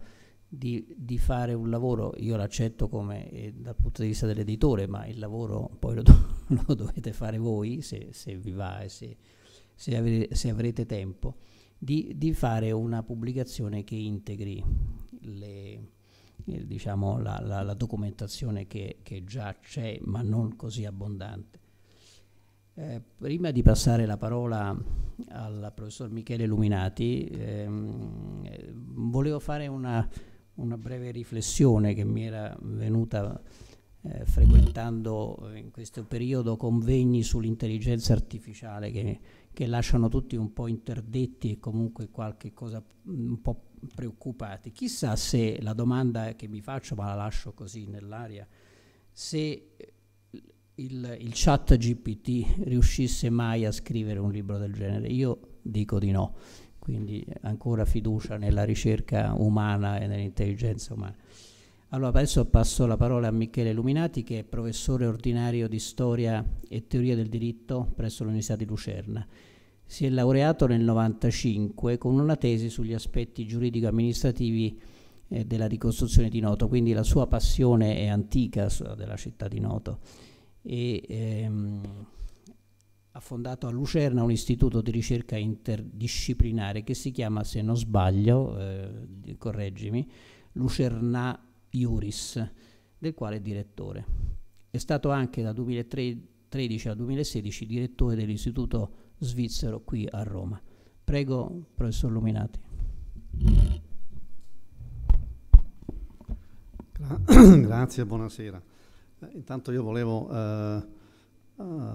di, di, fare un lavoro, io l'accetto come eh, dal punto di vista dell'editore, ma il lavoro poi lo, do (laughs) lo dovete fare voi se, se vi va e se se, avre se avrete tempo, di, di, fare una pubblicazione che integri le, eh, diciamo, la, la, la, documentazione che, che già c'è, ma non così abbondante. Eh, prima di passare la parola al professor Michele Luminati, ehm, eh, volevo fare una, una, breve riflessione che mi era venuta eh, frequentando in questo periodo convegni sull'intelligenza artificiale che che lasciano tutti un po' interdetti e comunque qualche cosa mm, un po' preoccupati. Chissà se la domanda che mi faccio, ma la lascio così nell'aria, se eh, il, il chat GPT riuscisse mai a scrivere un libro del genere. Io dico di no, quindi ancora fiducia nella ricerca umana e nell'intelligenza umana. Allora adesso passo la parola a Michele Illuminati che è professore ordinario di storia e teoria del diritto presso l'Università di Lucerna. Si è laureato nel 1995 con una tesi sugli aspetti giuridico-amministrativi eh, della ricostruzione di Noto, quindi la sua passione è antica della città di Noto. E, ehm, ha fondato a Lucerna un istituto di ricerca interdisciplinare che si chiama, se non sbaglio, eh, correggimi, Lucerna Iuris, del quale è direttore. È stato anche dal 2013 al 2016 direttore dell'Istituto Svizzero qui a Roma. Prego, professor Luminati. (coughs) grazie, buonasera. Eh, intanto io volevo eh,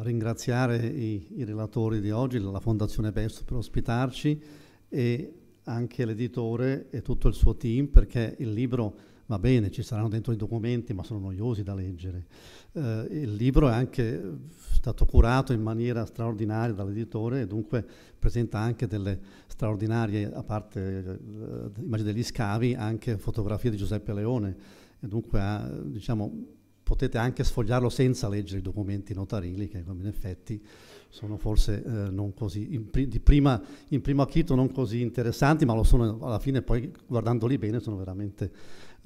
ringraziare i, i, relatori di oggi, la Fondazione Pesto per ospitarci e anche l'editore e tutto il suo team perché il libro è va bene, ci saranno dentro i documenti, ma sono noiosi da leggere. Eh, il libro è anche eh, stato curato in maniera straordinaria dall'editore e dunque presenta anche delle straordinarie, a parte eh, immagini degli scavi, anche fotografie di Giuseppe Leone. E dunque ha, diciamo, potete anche sfogliarlo senza leggere i documenti notarili, che in effetti sono forse eh, così, in, pri prima, in primo acchito non così interessanti, ma lo sono alla fine poi guardandoli bene sono veramente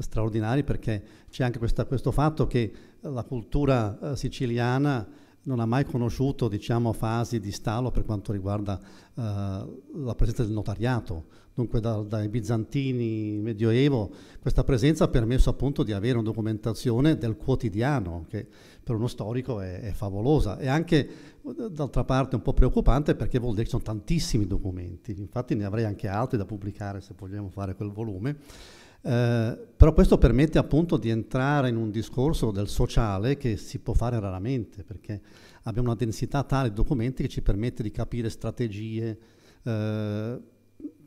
straordinari perché c'è anche questa, questo fatto che la cultura eh, siciliana non ha mai conosciuto diciamo, fasi di stallo per quanto riguarda eh, la presenza del notariato. Dunque da, dai bizantini medioevo questa presenza ha permesso appunto di avere una documentazione del quotidiano che per uno storico è, è favolosa e anche d'altra parte un po' preoccupante perché vuol dire che ci sono tantissimi documenti, infatti ne avrei anche altri da pubblicare se vogliamo fare quel volume eh, però questo permette appunto di entrare in un discorso del sociale che si può fare raramente, perché abbiamo una densità tale di documenti che ci permette di capire strategie, eh,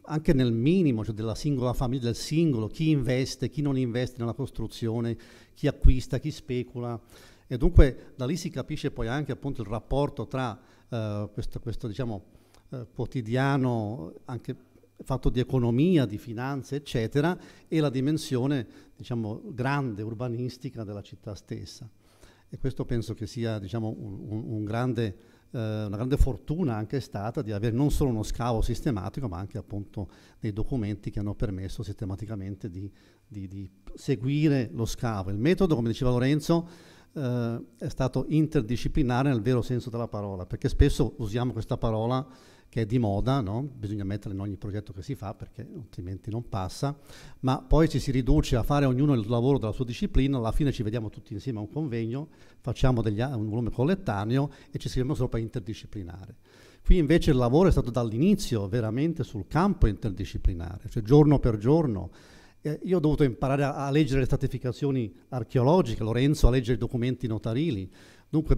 anche nel minimo, cioè della singola famiglia, del singolo, chi investe, chi non investe nella costruzione, chi acquista, chi specula. E dunque da lì si capisce poi anche appunto il rapporto tra eh, questo, questo diciamo, eh, quotidiano, anche fatto di economia, di finanze, eccetera, e la dimensione, diciamo, grande urbanistica della città stessa. E questo penso che sia, diciamo, un, un grande, eh, una grande fortuna anche stata di avere non solo uno scavo sistematico, ma anche appunto dei documenti che hanno permesso sistematicamente di, di, di seguire lo scavo. Il metodo, come diceva Lorenzo, eh, è stato interdisciplinare nel vero senso della parola, perché spesso usiamo questa parola che è di moda, no? bisogna metterla in ogni progetto che si fa perché altrimenti non passa, ma poi ci si riduce a fare ognuno il lavoro della sua disciplina, alla fine ci vediamo tutti insieme a un convegno, facciamo degli, un volume collettaneo e ci scriviamo sopra interdisciplinare. Qui invece il lavoro è stato dall'inizio veramente sul campo interdisciplinare, cioè giorno per giorno. Eh, io ho dovuto imparare a, a leggere le stratificazioni archeologiche, Lorenzo a leggere i documenti notarili, dunque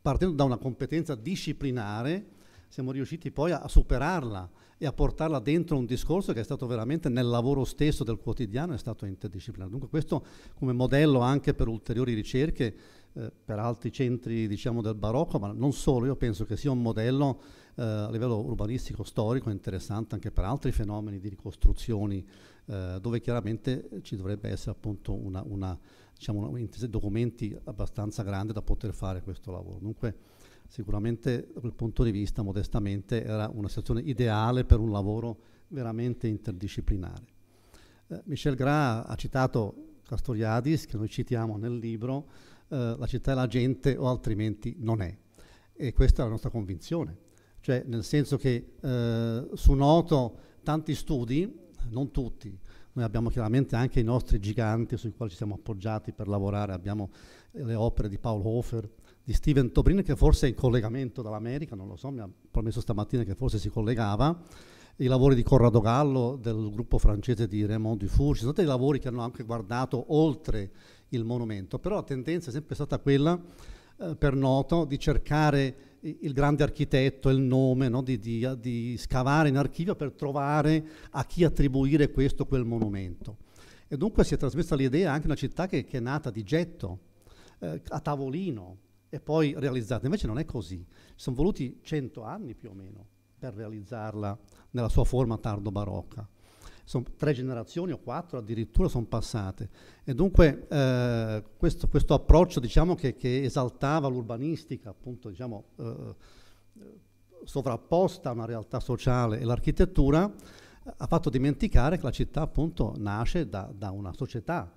partendo da una competenza disciplinare siamo riusciti poi a, superarla e a portarla dentro un discorso che è stato veramente nel lavoro stesso del quotidiano, è stato interdisciplinare. Dunque questo come modello anche per ulteriori ricerche, eh, per altri centri diciamo, del barocco, ma non solo, io penso che sia un modello eh, a livello urbanistico, storico, interessante anche per altri fenomeni di ricostruzioni, eh, dove chiaramente ci dovrebbe essere appunto una, una, diciamo, una, documenti abbastanza grandi da poter fare questo lavoro. Dunque, sicuramente da quel punto di vista, modestamente, era una situazione ideale per un lavoro veramente interdisciplinare. Eh, Michel Gras ha citato Castoriadis, che noi citiamo nel libro, eh, la città è la gente o altrimenti non è. E questa è la nostra convinzione, cioè nel senso che eh, su Noto tanti studi, non tutti, noi abbiamo chiaramente anche i nostri giganti sui quali ci siamo appoggiati per lavorare, abbiamo le opere di Paul Hofer, di Steven Tobrin che forse è in collegamento dall'America, non lo so, mi ha promesso stamattina che forse si collegava, i lavori di Corrado Gallo, del gruppo francese di Raymond Dufour, ci sono dei lavori che hanno anche guardato oltre il monumento, però la tendenza è sempre stata quella, eh, per noto, di cercare il grande architetto, il nome, no? di, di, di scavare in archivio per trovare a chi attribuire questo o quel monumento. E dunque si è trasmessa l'idea anche di una città che, che è nata di getto, eh, a tavolino, e poi realizzata. Invece non è così. Ci sono voluti cento anni più o meno per realizzarla nella sua forma tardo-barocca. Sono tre generazioni o quattro addirittura sono passate. E dunque eh, questo, questo, approccio diciamo, che, che, esaltava l'urbanistica, appunto diciamo, eh, sovrapposta a una realtà sociale e l'architettura, ha fatto dimenticare che la città appunto nasce da, da una società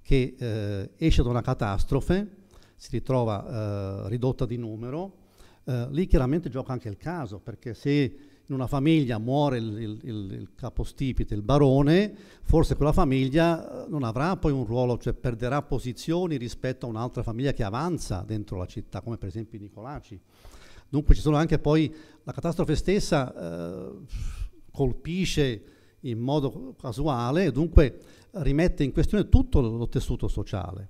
che eh, esce da una catastrofe si ritrova eh, ridotta di numero, eh, lì chiaramente gioca anche il caso, perché se in una famiglia muore il, il, il, il, capostipite, il barone, forse quella famiglia eh, non avrà poi un ruolo, cioè perderà posizioni rispetto a un'altra famiglia che avanza dentro la città, come per esempio i Nicolaci. Dunque ci sono anche poi la catastrofe stessa eh, colpisce in modo casuale, dunque rimette in questione tutto lo tessuto sociale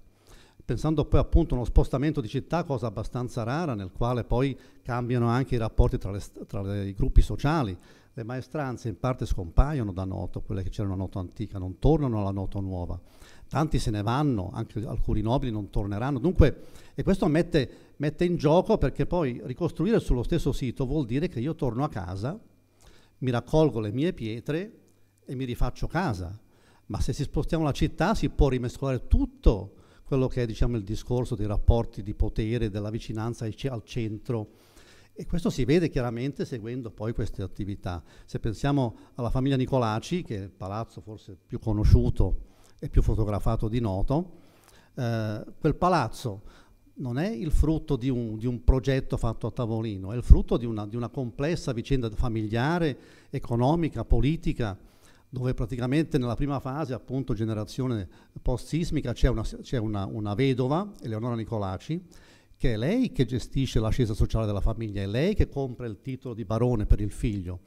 pensando poi appunto a uno spostamento di città, cosa abbastanza rara, nel quale poi cambiano anche i rapporti tra, le, tra le, i gruppi sociali. Le maestranze in parte scompaiono da Noto, quelle che c'erano a Noto antica, non tornano alla Noto nuova. Tanti se ne vanno, anche alcuni nobili non torneranno. Dunque, e questo mette, mette in gioco perché poi ricostruire sullo stesso sito vuol dire che io torno a casa, mi raccolgo le mie pietre e mi rifaccio casa. Ma se si spostiamo la città si può rimescolare tutto quello che è diciamo, il discorso dei rapporti di potere, della vicinanza al centro. E questo si vede chiaramente seguendo poi queste attività. Se pensiamo alla famiglia Nicolaci, che è il palazzo forse più conosciuto e più fotografato di noto, eh, quel palazzo non è il frutto di un, di un, progetto fatto a tavolino, è il frutto di una, di una complessa vicenda familiare, economica, politica, dove praticamente nella prima fase, appunto generazione post-sismica, c'è, una, c'è una, una vedova, Eleonora Nicolaci, che è lei che gestisce l'ascesa sociale della famiglia, è lei che compra il titolo di barone per il figlio,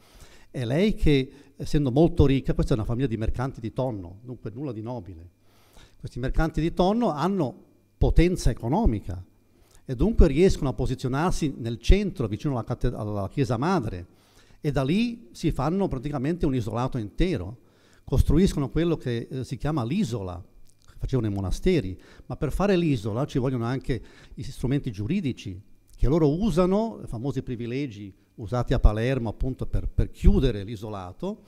è lei che, essendo molto ricca, questa è una famiglia di mercanti di tonno, dunque nulla di nobile, questi mercanti di tonno hanno potenza economica e dunque riescono a posizionarsi nel centro, vicino alla, alla chiesa madre, e da lì si fanno praticamente un isolato intero. Costruiscono quello che eh, si chiama l'isola, che facevano i monasteri, ma per fare l'isola ci vogliono anche gli strumenti giuridici che loro usano, i famosi privilegi usati a Palermo appunto per, per chiudere l'isolato,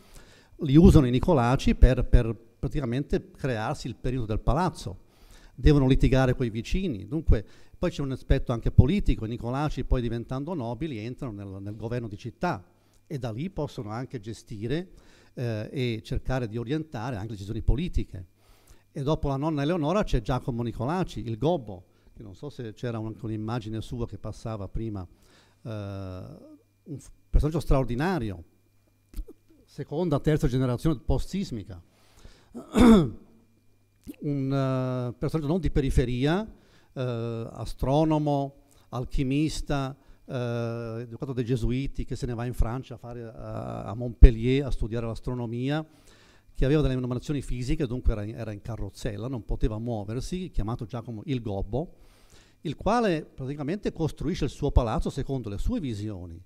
li usano i Nicolaci per, per praticamente crearsi il periodo del palazzo. Devono litigare con i vicini, dunque poi c'è un aspetto anche politico, i Nicolaci poi diventando nobili entrano nel, nel governo di città, e da lì possono anche gestire eh, e cercare di orientare anche le decisioni politiche. E dopo la nonna Eleonora c'è Giacomo Nicolaci, il Gobbo, che non so se c'era anche un'immagine sua che passava prima, eh, un personaggio straordinario, seconda, terza generazione post-sismica. (clears throat) un uh, personaggio non di periferia, uh, astronomo, alchimista, eh, educato dai gesuiti, che se ne va in Francia a, fare, a, a Montpellier a studiare l'astronomia, che aveva delle manomazioni fisiche, dunque era in, era in, carrozzella, non poteva muoversi, chiamato Giacomo il Gobbo, il quale praticamente costruisce il suo palazzo secondo le sue visioni.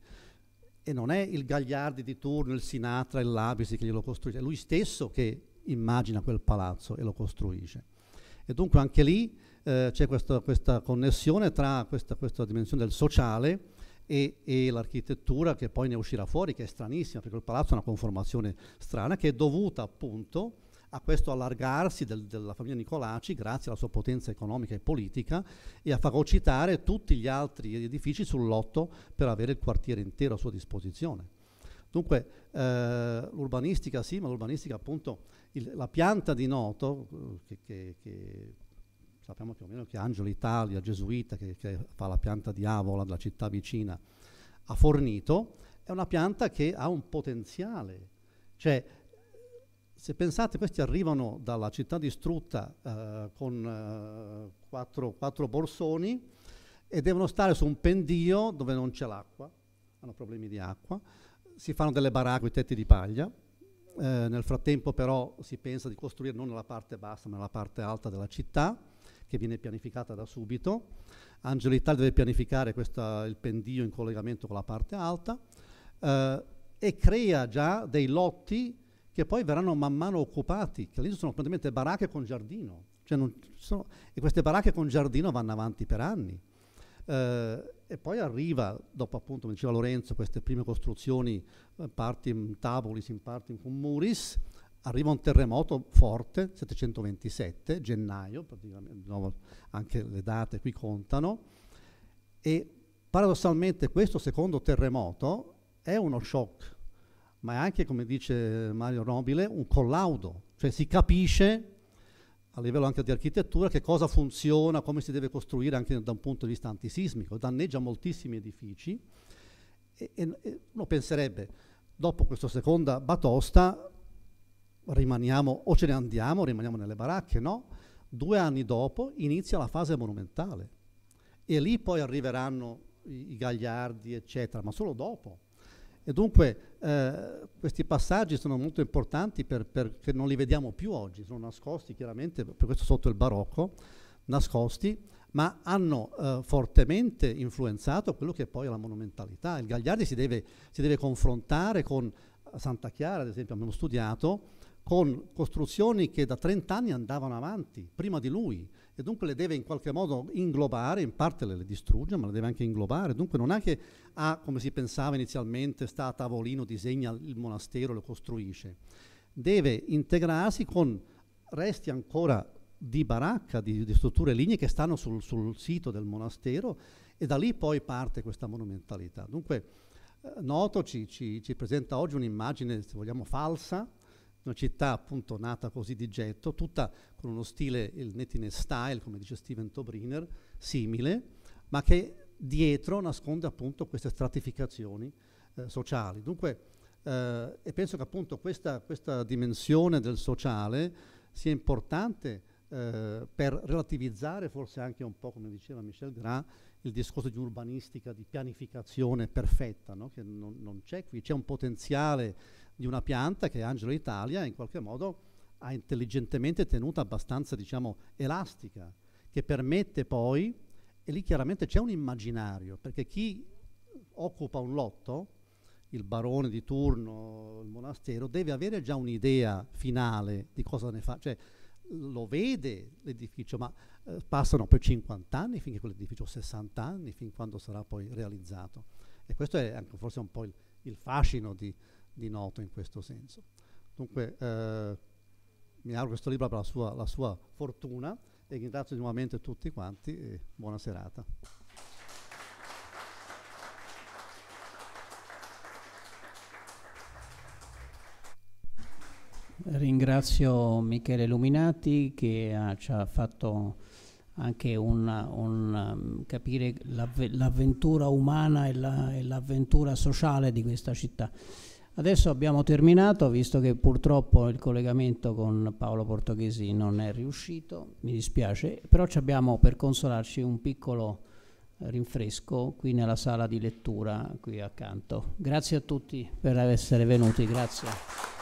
E non è il Gagliardi di turno, il Sinatra, il Labisi che glielo costruisce, è lui stesso che immagina quel palazzo e lo costruisce. E dunque anche lì eh, c'è questa, questa, connessione tra questa, questa, dimensione del sociale e, e l'architettura che poi ne uscirà fuori, che è stranissima, perché il palazzo ha una conformazione strana, che è dovuta appunto a questo allargarsi del, della famiglia Nicolaci grazie alla sua potenza economica e politica e a fagocitare tutti gli altri edifici sul lotto per avere il quartiere intero a sua disposizione. Dunque eh, l'urbanistica sì, ma l'urbanistica appunto, il, la pianta di Noto, eh, che, che, che sappiamo più o meno che Angelo Italia, gesuita, che, che fa la pianta di Avola, della città vicina, ha fornito, è una pianta che ha un potenziale. Cioè, se pensate, questi arrivano dalla città distrutta eh, con eh, quattro, quattro, borsoni e devono stare su un pendio dove non c'è l'acqua, hanno problemi di acqua, si fanno delle baracche, i tetti di paglia, eh, nel frattempo però si pensa di costruire non nella parte bassa ma nella parte alta della città, che viene pianificata da subito. Angelo Italia deve pianificare questa, il pendio in collegamento con la parte alta eh, e crea già dei lotti che poi verranno man mano occupati, che all'inizio sono praticamente baracche con giardino. Cioè sono, e queste baracche con giardino vanno avanti per anni. Eh, e poi arriva, dopo appunto, come diceva Lorenzo, queste prime costruzioni, eh, parti in tabulis, in parti in muris, arriva un terremoto forte, 727, gennaio, praticamente, anche le date qui contano, e paradossalmente questo secondo terremoto è uno shock, ma è anche, come dice Mario Nobile, un collaudo, cioè si capisce a livello anche di architettura che cosa funziona, come si deve costruire anche da un punto di vista antisismico, danneggia moltissimi edifici e, e, e uno penserebbe, dopo questa seconda batosta, rimaniamo, o ce ne andiamo, rimaniamo nelle baracche, no? Due anni dopo inizia la fase monumentale e lì poi arriveranno i, i gagliardi, eccetera, ma solo dopo. E dunque eh, questi passaggi sono molto importanti per, perché non li vediamo più oggi, sono nascosti chiaramente, per questo sotto il barocco, nascosti, ma hanno eh, fortemente influenzato quello che è poi la monumentalità. Il Gagliardi si deve, si deve confrontare con Santa Chiara, ad esempio, abbiamo studiato, con costruzioni che da 30 anni andavano avanti, prima di lui, e dunque le deve in qualche modo inglobare, in parte le, le distrugge, ma le deve anche inglobare, dunque non è che ha, come si pensava inizialmente, sta a tavolino, disegna il monastero, lo costruisce, deve integrarsi con resti ancora di baracca, di, di strutture lignee che stanno sul, sul, sito del monastero e da lì poi parte questa monumentalità. Dunque eh, Noto ci, ci, ci presenta oggi un'immagine, se vogliamo, falsa, una città appunto nata così di getto, tutta con uno stile, il nettiness style, come dice Steven Tobriner, simile, ma che dietro nasconde appunto queste stratificazioni eh, sociali. Dunque, eh, e penso che appunto questa, questa, dimensione del sociale sia importante eh, per relativizzare forse anche un po', come diceva Michel Gras, il discorso di urbanistica, di pianificazione perfetta, no? che non, non c'è qui, c'è un potenziale di una pianta che Angelo Italia in qualche modo ha intelligentemente tenuta abbastanza, diciamo, elastica, che permette poi, e lì chiaramente c'è un immaginario, perché chi occupa un lotto, il barone di turno, il monastero, deve avere già un'idea finale di cosa ne fa, cioè lo vede l'edificio, ma eh, passano poi 50 anni finché quell'edificio, 60 anni, fin quando sarà poi realizzato. E questo è anche ecco, forse un po' il, il fascino di, di noto in questo senso. Dunque eh, mi auguro questo libro per la sua, la sua fortuna e ringrazio nuovamente tutti quanti e buona serata. Ringrazio Michele Luminati che ha, ah, ci ha fatto anche un, un um, capire l'avventura umana e l'avventura la, sociale di questa città. Adesso abbiamo terminato, visto che purtroppo il collegamento con Paolo Portoghesi non è riuscito, mi dispiace, però abbiamo per consolarci un piccolo rinfresco qui nella sala di lettura qui accanto. Grazie a tutti per essere venuti, grazie.